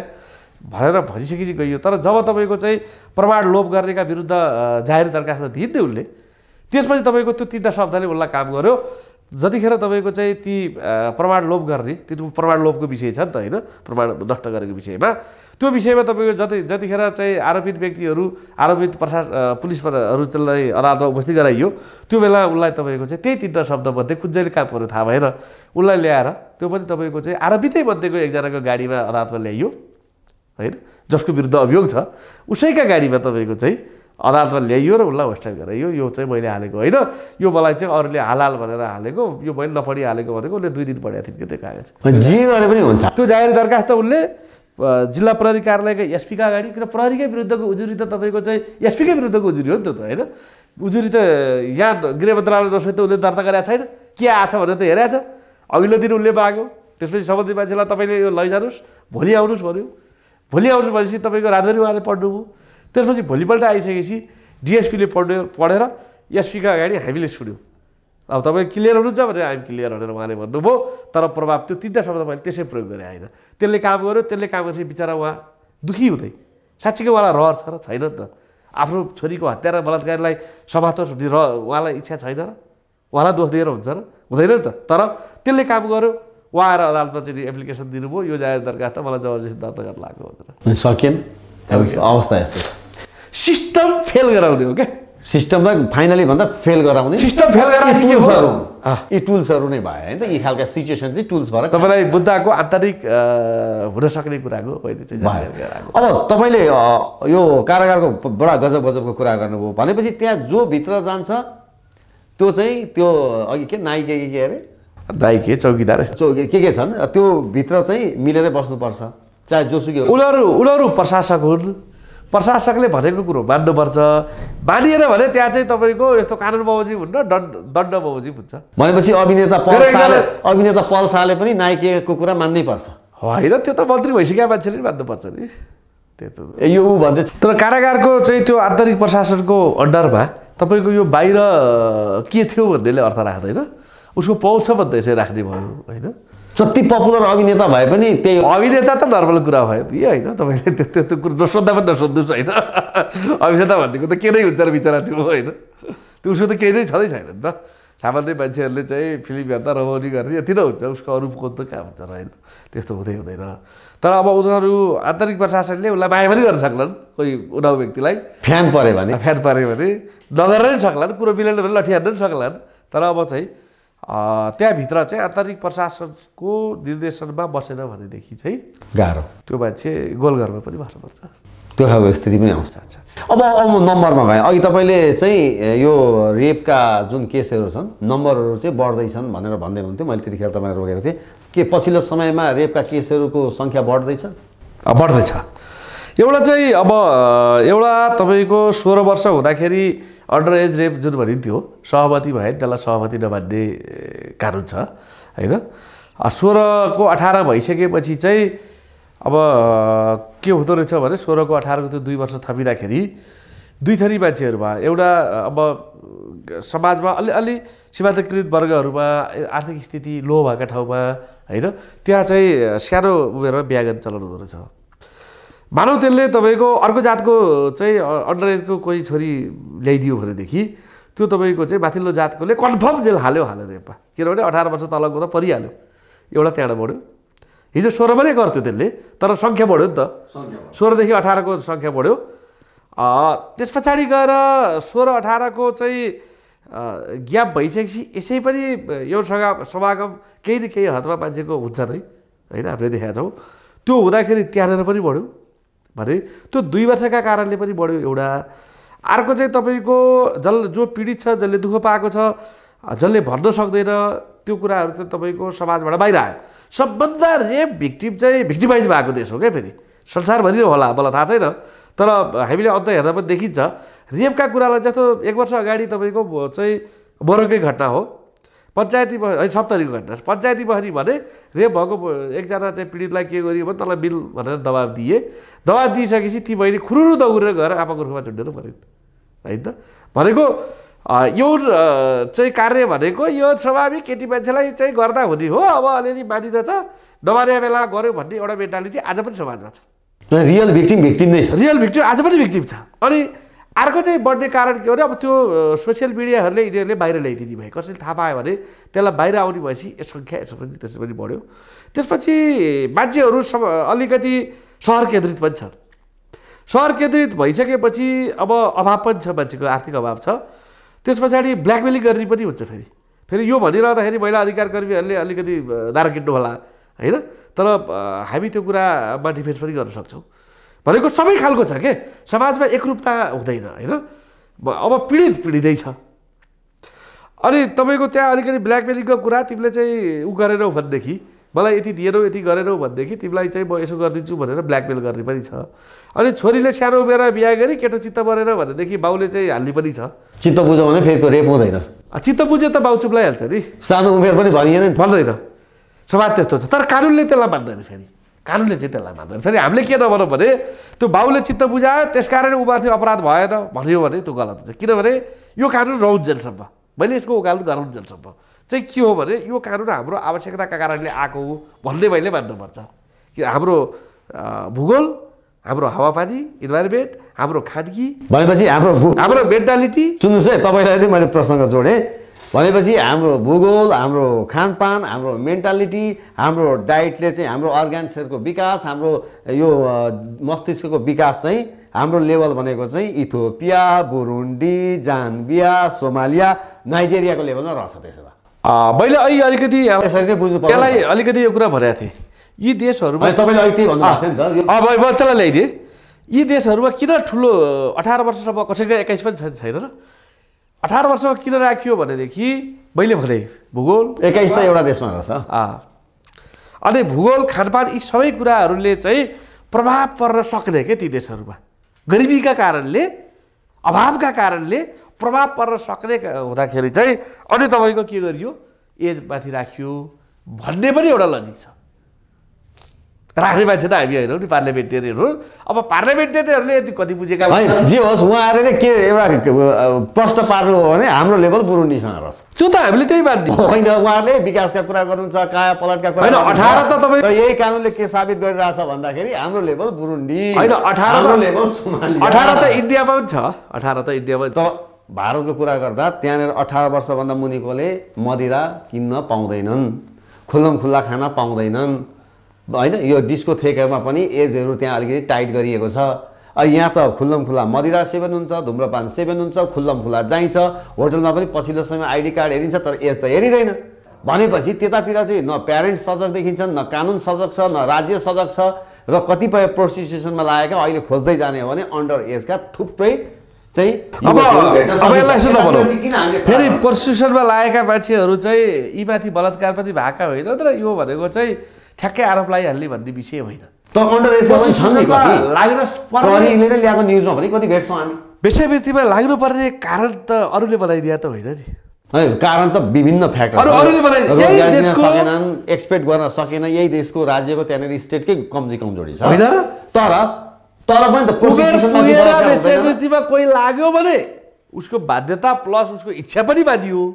भनेर भनिसकेपछि गइयो तर जब तपाईँको चाहिँ प्रमाण लोप गर्नेका विरुद्ध जाहेर दरखास्त दिइन् नि उसले त्यसपछि तपाईँको त्यो तिनवटा शब्दले उसलाई काम गर्यो जतिखेर तपाईँको चाहिँ ती प्रमाण लोप गर्ने त्यो प्रमाण लोपको विषय छ नि त होइन प्रमाण नष्ट गरेको विषयमा त्यो विषयमा तपाईँको जति जतिखेर चाहिँ आरोपित व्यक्तिहरू आरोपित प्रशास पुलिसहरू चाहिँ अदालतमा उपस्थित गराइयो त्यो बेला उसलाई तपाईँको चाहिँ त्यही तिनवटा शब्दमध्ये कुन चाहिँ काम पऱ्यो थाहा भएन उसलाई ल्याएर त्यो पनि तपाईँको चाहिँ आरोपितै मध्येको एकजनाको गाडीमा अदालतमा ल्याइयो होइन जसको विरुद्ध अभियोग छ उसैका गाडीमा तपाईँको चाहिँ अदालतमा ल्याइयो र उसलाई वेस्टर्न गरेर यो यो चाहिँ मैले हालेको होइन यो मलाई चाहिँ अरूले हालाल भनेर हालेको यो मैले नपढिहालेको भनेको उसले दुई दिन पढेको थिएन त्यो कागज जे गरे पनि हुन्छ त्यो जाहेर दरखास्त उसले जिल्ला प्रहरी कार्यालयका एसपीका अगाडि किन प्रहरीकै विरुद्धको उजुरी त तपाईँको चाहिँ एसपीकै विरुद्धको उजुरी हो नि त्यो त होइन उजुरी त यहाँ गृह मन्त्रालय त उसले दर्ता गरेको छैन के आएछ भनेर त हेरेको छ अघिल्लो दिन उसले माग्यो त्यसपछि सम्बन्धित मान्छेलाई तपाईँले यो लैजानुहोस् भोलि आउनुहोस् भन्यो भोलि आउनुहोस् भनेपछि तपाईँको रातभरि उहाँले पढ्नुभयो त्यसपछि भोलिपल्ट आइसकेपछि डिएसपीले पढ्यो पढेर एसपीका अगाडि हामीले सुन्यौँ अब तपाईँ क्लियर हुनुहुन्छ भनेर हामी क्लियर भनेर उहाँले भन्नुभयो तर प्रभाव त्यो तिनवटा शब्द मैले त्यसै प्रयोग गरेँ होइन त्यसले काम गर्यो त्यसले काम गरेपछि बिचरा उहाँ दुःखी हुँदै साँच्चीकै उहाँलाई रहर छ र छैन नि त आफ्नो छोरीको हत्या र बलात्कारलाई समातोष हुने र उहाँलाई इच्छा छैन र उहाँलाई दोष दिएर हुन्छ र हुँदैन नि त तर त्यसले काम गर्यो उहाँ आएर अदालतमा चाहिँ एप्लिकेसन दिनुभयो यो जाहेर दरखास्त त मलाई जबरजस्ती दर्ता गर्न लाग्यो भनेर सकेन अवस्था यस्तो छ सिस्टम फेल गराउने हो क्या सिस्टमलाई फाइनली भन्दा फेल गराउने सिस्टम फेल गराउने टुल्सहरू यी टुल्सहरू नै भयो होइन त यी खालका सिचुएसन चाहिँ टुल्स भएर तपाईँलाई बुद्धको आन्तरिक हुन सक्ने कुराको मैले चाहिँ अब तपाईँले यो कारागारको बडा गजब गजबको कुरा गर्नुभयो भनेपछि त्यहाँ जो भित्र जान्छ त्यो चाहिँ त्यो अघि के नाइके के के अरे नाइके चौकीदार चौकी के के छन् त्यो भित्र चाहिँ मिलेरै बस्नुपर्छ चाहे जोसुकै उनीहरू उनीहरू प्रशासक हुन् प्रशासकले भनेको कुरो मान्नुपर्छ मानिएन भने त्यहाँ चाहिँ तपाईँको यस्तो कानुन बमोजिम हुन्न दण्ड दण्ड बमोजिम हुन्छ भनेपछि अभिनेता पल अभिनेता पल पनि नाइकेको कुरा मान्नै पर्छ होइन त्यो त मन्त्री भइसकेका मान्छेले पनि मान्नुपर्छ नि त्यो त यो ऊ भन्दै तर कारागारको चाहिँ त्यो आन्तरिक प्रशासनको अन्डरमा तपाईँको यो बाहिर के थियो भन्नेले अर्थ राख्दैन उसको पाउँछ भन्दै चाहिँ राख्ने भयो होइन जति पपुलर अभिनेता भए पनि त्यही अभिनेता त नर्मल कुरा भयो यही होइन तपाईँले त्यो त्यो त्यो कुरो नसोद्धा पनि नसोध्नुहोस् होइन अभिनेता भनेको त के नै हुन्छ र बिचरा त्यो होइन त्यो उसको त केही नै छँदै छैन नि त सामान्य मान्छेहरूले चाहिँ फिल्म हेर्दा रमाउने गर्ने यति नै हुन्छ उसको अरूको त कहाँ हुन्छ र होइन त्यस्तो हुँदै हुँदैन तर अब उनीहरू आन्तरिक प्रशासनले उसलाई माया पनि गर्न सक्लान् कोही उनाउ व्यक्तिलाई फ्यान पऱ्यो भने फ्यान पऱ्यो भने नगर्न नै सक्लान् कुरो मिलेन भने लठिहाल्न पनि सक्लान् तर अब चाहिँ त्यहाँभित्र चाहिँ आन्तरिक प्रशासनको निर्देशनमा बसेन भनेदेखि चाहिँ गाह्रो त्यो मान्छे गोलघरमा पनि बस्नुपर्छ त्यो खालको स्थिति पनि आउँछ अब अब नम्बरमा गएँ अघि तपाईँले चाहिँ यो रेपका जुन केसहरू छन् नम्बरहरू चाहिँ बढ्दैछन् भनेर भन्दै हुनुहुन्थ्यो मैले त्यतिखेर तपाईँलाई रोकेको थिएँ के पछिल्लो समयमा रेपका केसहरूको सङ्ख्या बढ्दैछ बढ्दैछ एउटा चाहिँ अब एउटा तपाईँको सोह्र वर्ष हुँदाखेरि अन्डर एज रेप जुन भनिन्थ्यो सहमति भए त्यसलाई सहमति नमान्ने कानुन छ होइन सोह्रको अठार भइसकेपछि चाहिँ अब के हुँदो रहेछ भने सोह्रको अठारको त्यो दुई वर्ष थपिँदाखेरि दुई थरी मान्छेहरूमा एउटा अब समाजमा अलिअलि सीमान्तकृत वर्गहरूमा आर्थिक स्थिति लो भएका ठाउँमा होइन त्यहाँ चाहिँ सानो उमेरमा बिहागन चलाउनु हुँदो रहेछ मानव त्यसले तपाईँको अर्को जातको चाहिँ अन्डर एजको कोही छोरी ल्याइदियो भनेदेखि त्यो तपाईँको चाहिँ माथिल्लो जातकोले कन्फर्म जेल हाल्यो हाल्यो पा किनभने अठार वर्ष तलको त परिहाल्यो एउटा त्यहाँबाट बढ्यो हिजो सोह्रमा नै गर्थ्यो त्यसले तर सङ्ख्या बढ्यो नि त सोह्रदेखि अठारको सङ्ख्या बढ्यो त्यस पछाडि गएर सोह्र अठारको चाहिँ ग्याप भइसकेपछि यसै पनि यो सगा समागम केही न केही हदमा मान्छेको हुन्छ नै होइन हामीले देखाएको छौँ त्यो हुँदाखेरि त्यहाँनिर पनि बढ्यो भने त्यो दुई वर्षका कारणले पनि बढ्यो एउटा अर्को चाहिँ तपाईँको जल जो पीडित छ जसले दुःख पाएको छ जसले भन्न सक्दैन त्यो कुराहरू चाहिँ तपाईँको समाजबाट बाहिर आयो सबभन्दा रेप भिक्टिम चाहिँ भिक्टिमाइज भएको देश हो क्या फेरि संसारभरि नै होला मलाई थाहा छैन तर हामीले अन्त हेर्दा पनि देखिन्छ रेपका कुरालाई जस्तो एक वर्ष अगाडि तपाईँको चाहिँ मोरकै घटना हो पञ्चायती बहरी सप्तरीको घटना पञ्चायती बहरी भने रे भएको एकजना चाहिँ पीडितलाई के गरियो भने तँलाई बिल भनेर दबाब दिए दबाब दिइसकेपछि ती बहिनी खुरुरु दौडेर गएर आमाको रुखमा झुन्डेर पऱ्यो होइन त भनेको यो चाहिँ कार्य भनेको यो स्वाभाविक केटी मान्छेलाई चाहिँ गर्दा हुने हो अब अलिअलि मानिरहेछ नमाने बेला गऱ्यो भन्ने एउटा मेन्टालिटी आज पनि समाजमा छ रियल भिक्टिम भिक्टिम नै छ रियल भिक्टिम आज पनि भिक्टिम छ अनि अर्को चाहिँ बढ्ने कारण के हो भने अब त्यो सोसियल मिडियाहरूले यिनीहरूले बाहिर ल्याइदिने भयो कसैले थाहा पायो भने त्यसलाई बाहिर आउने भएपछि सङ्ख्या यसो पनि त्यसो पनि बढ्यो त्यसपछि मान्छेहरू सब अलिकति सहर केन्द्रित पनि छन् सहर केन्द्रित भइसकेपछि अब अभाव पनि छ मान्छेको आर्थिक अभाव छ त्यस पछाडि ब्ल्याकमेलिङ गर्ने पनि हुन्छ फेरि फेरि यो भनिरहँदाखेरि महिला अधिकार कर्मीहरूले अलिकति दार किन्नु होला होइन तर हामी त्यो कुरामा डिफेन्स पनि गर्न सक्छौँ भनेको सबै खालको छ के समाजमा एकरूपता हुँदैन होइन अब पीडित पीडितै छ अनि तपाईँको त्यहाँ अलिकति ब्ल्याकमेलिङको कुरा तिमीले चाहिँ ऊ गरेनौ भनेदेखि मलाई यति दिएनौ यति गरेनौ भनेदेखि तिमीलाई चाहिँ म यसो गरिदिन्छु भनेर ब्ल्याकमेल गर्ने पनि छ अनि छोरीले सानो उमेरमा बिहा गरी केटो चित्त परेन भनेदेखि बाउले चाहिँ हाल्ने पनि छ चित्त बुझ्यो भने फेरि त्यो रेप हुँदैन चित्त बुझ्यो त बाउ चुप्लाइहाल्छ नि सानो उमेर पनि भनिएन भन्दैन समाज त्यस्तो छ तर कानुनले त्यसलाई मान्दैन फेरि कानुनले चाहिँ त्यसलाई मान्दैन फेरि हामीले के नभनौँ भने त्यो बाउले चित्त बुझायो त्यस कारण उमार्थ्यो अपराध भएन भन्यो भने त्यो गलत हुन्छ किनभने यो कानुन रहन्जेलसम्म मैले यसको उकालो गराउन्जेलसम्म चाहिँ के हो भने यो कानुन हाम्रो आवश्यकताका कारणले आएको हो भन्ने मैले मान्नुपर्छ कि हाम्रो भूगोल हाम्रो हावापानी इन्भाइरोमेन्ट हाम्रो खानगी भनेपछि हाम्रो हाम्रो मेन्टालिटी सुन्नुहोस् है तपाईँलाई मैले प्रसङ्ग जोडेँ भनेपछि हाम्रो भूगोल हाम्रो खानपान हाम्रो मेन्टालिटी हाम्रो डाइटले चाहिँ हाम्रो अर्ग्यान्सहरूको विकास हाम्रो यो मस्तिष्कको विकास चाहिँ हाम्रो लेभल भनेको चाहिँ इथोपिया बुरुन्डी जानबिया सोमालिया नाइजेरियाको लेभलमा रहेछ त्यसो भए मैले अहिले अलिकति यसरी नै बुझ्नु पर्छ त्यसलाई अलिकति यो कुरा भनेको थिएँ यी देशहरूमा तपाईँले अलिकति भन्नुभएको थियो नि त त्यसलाई ल्याइदिएँ यी देशहरूमा किन ठुलो अठार वर्षसम्म कसैको एक्काइस पनि छैन र अठार वर्षमा किन राखियो भनेदेखि मैले भने भूगोल एक्काइस त एउटा देशमा रहेछ अनि भूगोल खानपान यी सबै कुराहरूले चाहिँ प्रभाव पर्न सक्ने क्या ती देशहरूमा गरिबीका कारणले अभावका कारणले प्रभाव पर्न सक्ने हुँदाखेरि चाहिँ अनि तपाईँको के गरियो एजमाथि राखियो भन्ने पनि एउटा लजिक छ राख्ने मान्छे त हामी होइनौँ नि पार्लियामेन्टेरियनहरू अब पार्लियामेन्टेरियनहरूले यति कति बुझेका होइन जे होस् उहाँहरूले नै के एउटा प्रश्न पार्नु हो भने हाम्रो लेभल बुरुन्डीसँग रहेछ त्यो त हामीले त्यही मान्ने होइन उहाँहरूले विकासका कुरा गर्नुहुन्छ काया पलटका कुरा होइन अठार त तपाईँ यही कानुनले के साबित गरिरहेछ भन्दाखेरि हाम्रो लेभल बुरुन्डी होइन अठार लेभल अठार त इन्डियामा पनि छ अठार त इन्डियामा तर भारतको कुरा गर्दा त्यहाँनिर अठार वर्षभन्दा मुनिकोले मदिरा किन्न पाउँदैनन् खुल्लम खुल्ला खान पाउँदैनन् होइन यो डिस्को थेकेमा पनि एजहरू त्यहाँ अलिकति टाइट गरिएको छ यहाँ त खुल्लम खुल्ला मदिरा सेवन हुन्छ धुम्रपान सेवन हुन्छ खुल्लम खुल्ला जाइन्छ होटलमा पनि पछिल्लो समय आइडी कार्ड हेरिन्छ तर एज त हेरिँदैन भनेपछि त्यतातिर चाहिँ न प्यारेन्ट्स सजग देखिन्छन् न कानुन सजग छ न राज्य सजग छ र कतिपय प्रोसिक्युसनमा लागेका अहिले खोज्दै जाने हो भने अन्डर एजका थुप्रै चाहिँ अब फेरि प्रोसिक्युसनमा लागेका मान्छेहरू चाहिँ यी माथि बलात्कार पनि भएका होइन तर यो भनेको चाहिँ ठ्याक्कै आरोप लगाइहाल्ने भन्ने विषय होइन विषयवृत्तिमा कति हामी लाग्नुपर्ने कारण त अरूले बनाइदिया त होइन नि कारण त विभिन्न फ्याक्टर सकेनन् एक्सपेक्ट गर्न सकेन यही देशको राज्यको त्यहाँनिर स्टेटकै कम्ती कमजोरी छ होइन तर तर पनि त कोही लाग्यो भने उसको बाध्यता प्लस उसको इच्छा पनि मानियो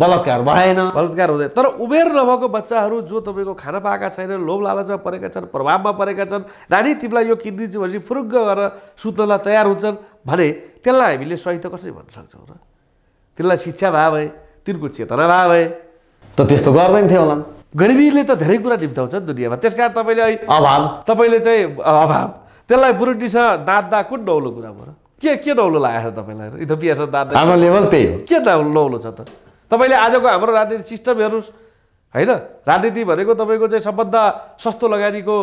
बलात्कार भएन बलात्कार हुँदैन तर उमेर नभएको बच्चाहरू जो तपाईँको खाना पाएका छैनन् लोभ लालचमा परेका छन् प्रभावमा परेका छन् नानी तिमीलाई यो किनिदिन्छु भनेपछि फुरुङ्ग गरेर सुत्नलाई तयार हुन्छन् भने त्यसलाई हामीले सही त कसरी भन्न सक्छौँ र तिनलाई शिक्षा भए भए तिनको चेतना भए भए त त्यस्तो गर्दैन थियो होला गरिबीले त धेरै कुरा निम्ताउँछ दुनियाँमा त्यस कारण तपाईँले अभाव तपाईँले चाहिँ अभाव त्यसलाई बुरुटीसँग दाँदा कुन नौलो कुरा भयो के के नौलो लागेको छ तपाईँलाई इथोपियासँग दाँदा लेभल त्यही हो के नौलो छ त तपाईँले आजको हाम्रो राजनीति सिस्टम हेर्नुहोस् होइन राजनीति भनेको तपाईँको चाहिँ सबभन्दा सस्तो लगानीको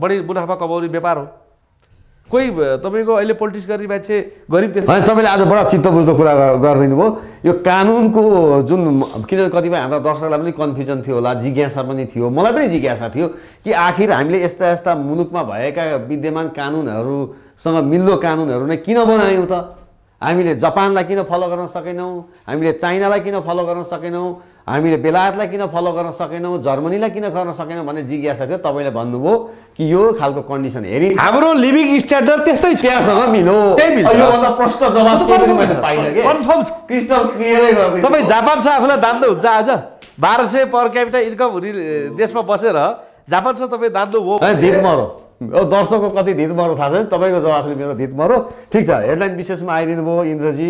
बढी मुनाफा कमाउने व्यापार हो कोही तपाईँको अहिले पोलिटिक्स गर्ने मान्छे गरिब तपाईँले आज बडा चित्त बुझ्दो कुरा गरिदिनु भयो यो कानुनको जुन किनभने कतिपय हाम्रा दर्शकलाई पनि कन्फ्युजन थियो होला जिज्ञासा पनि थियो मलाई पनि जिज्ञासा थियो कि आखिर हामीले यस्ता यस्ता मुलुकमा भएका विद्यमान कानुनहरूसँग मिल्दो कानुनहरू नै किन बनायौँ त हामीले जापानलाई किन फलो गर्न सकेनौँ हामीले चाइनालाई किन फलो गर्न सकेनौँ हामीले बेलायतलाई किन फलो गर्न सकेनौँ जर्मनीलाई किन गर्न सकेनौँ भन्ने जिज्ञासा थियो तपाईँले भन्नुभयो कि यो खालको कन्डिसन हेरि हाम्रो लिभिङ स्ट्यान्डर्ड त्यस्तै त्यहाँसँग मिलो प्रश्न तपाईँ जापानसँग आफूलाई दान्दो हुन्छ आज बाह्र सय पर क्यापिटल इन्कम देशमा बसेर जापानसँग तपाईँ दान्दो हो दर्शकको कति धित मरो थाहा छैन तपाईँको जवाफले मेरो धित मरो ठिक छ हेडलाइन विशेषमा आइदिनु भयो इन्द्रजी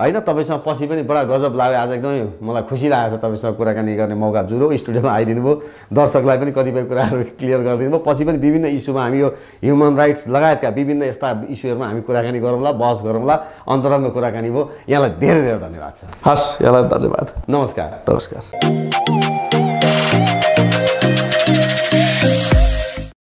होइन तपाईँसँग पछि पनि बडा गजब लाग्यो आज एकदमै मलाई खुसी लागेको छ तपाईँसँग कुराकानी गर्ने मौका जुरो स्टुडियोमा आइदिनु भयो दर्शकलाई पनि कतिपय कुराहरू क्लियर गरिदिनु भयो पछि पनि विभिन्न इस्युमा हामी यो ह्युमन राइट्स लगायतका विभिन्न यस्ता इस्युहरूमा हामी कुराकानी गरौँला बहस गरौँला अन्तरङ्ग कुराकानी भयो यहाँलाई धेरै धेरै धन्यवाद छ हस् यहाँलाई धन्यवाद नमस्कार नमस्कार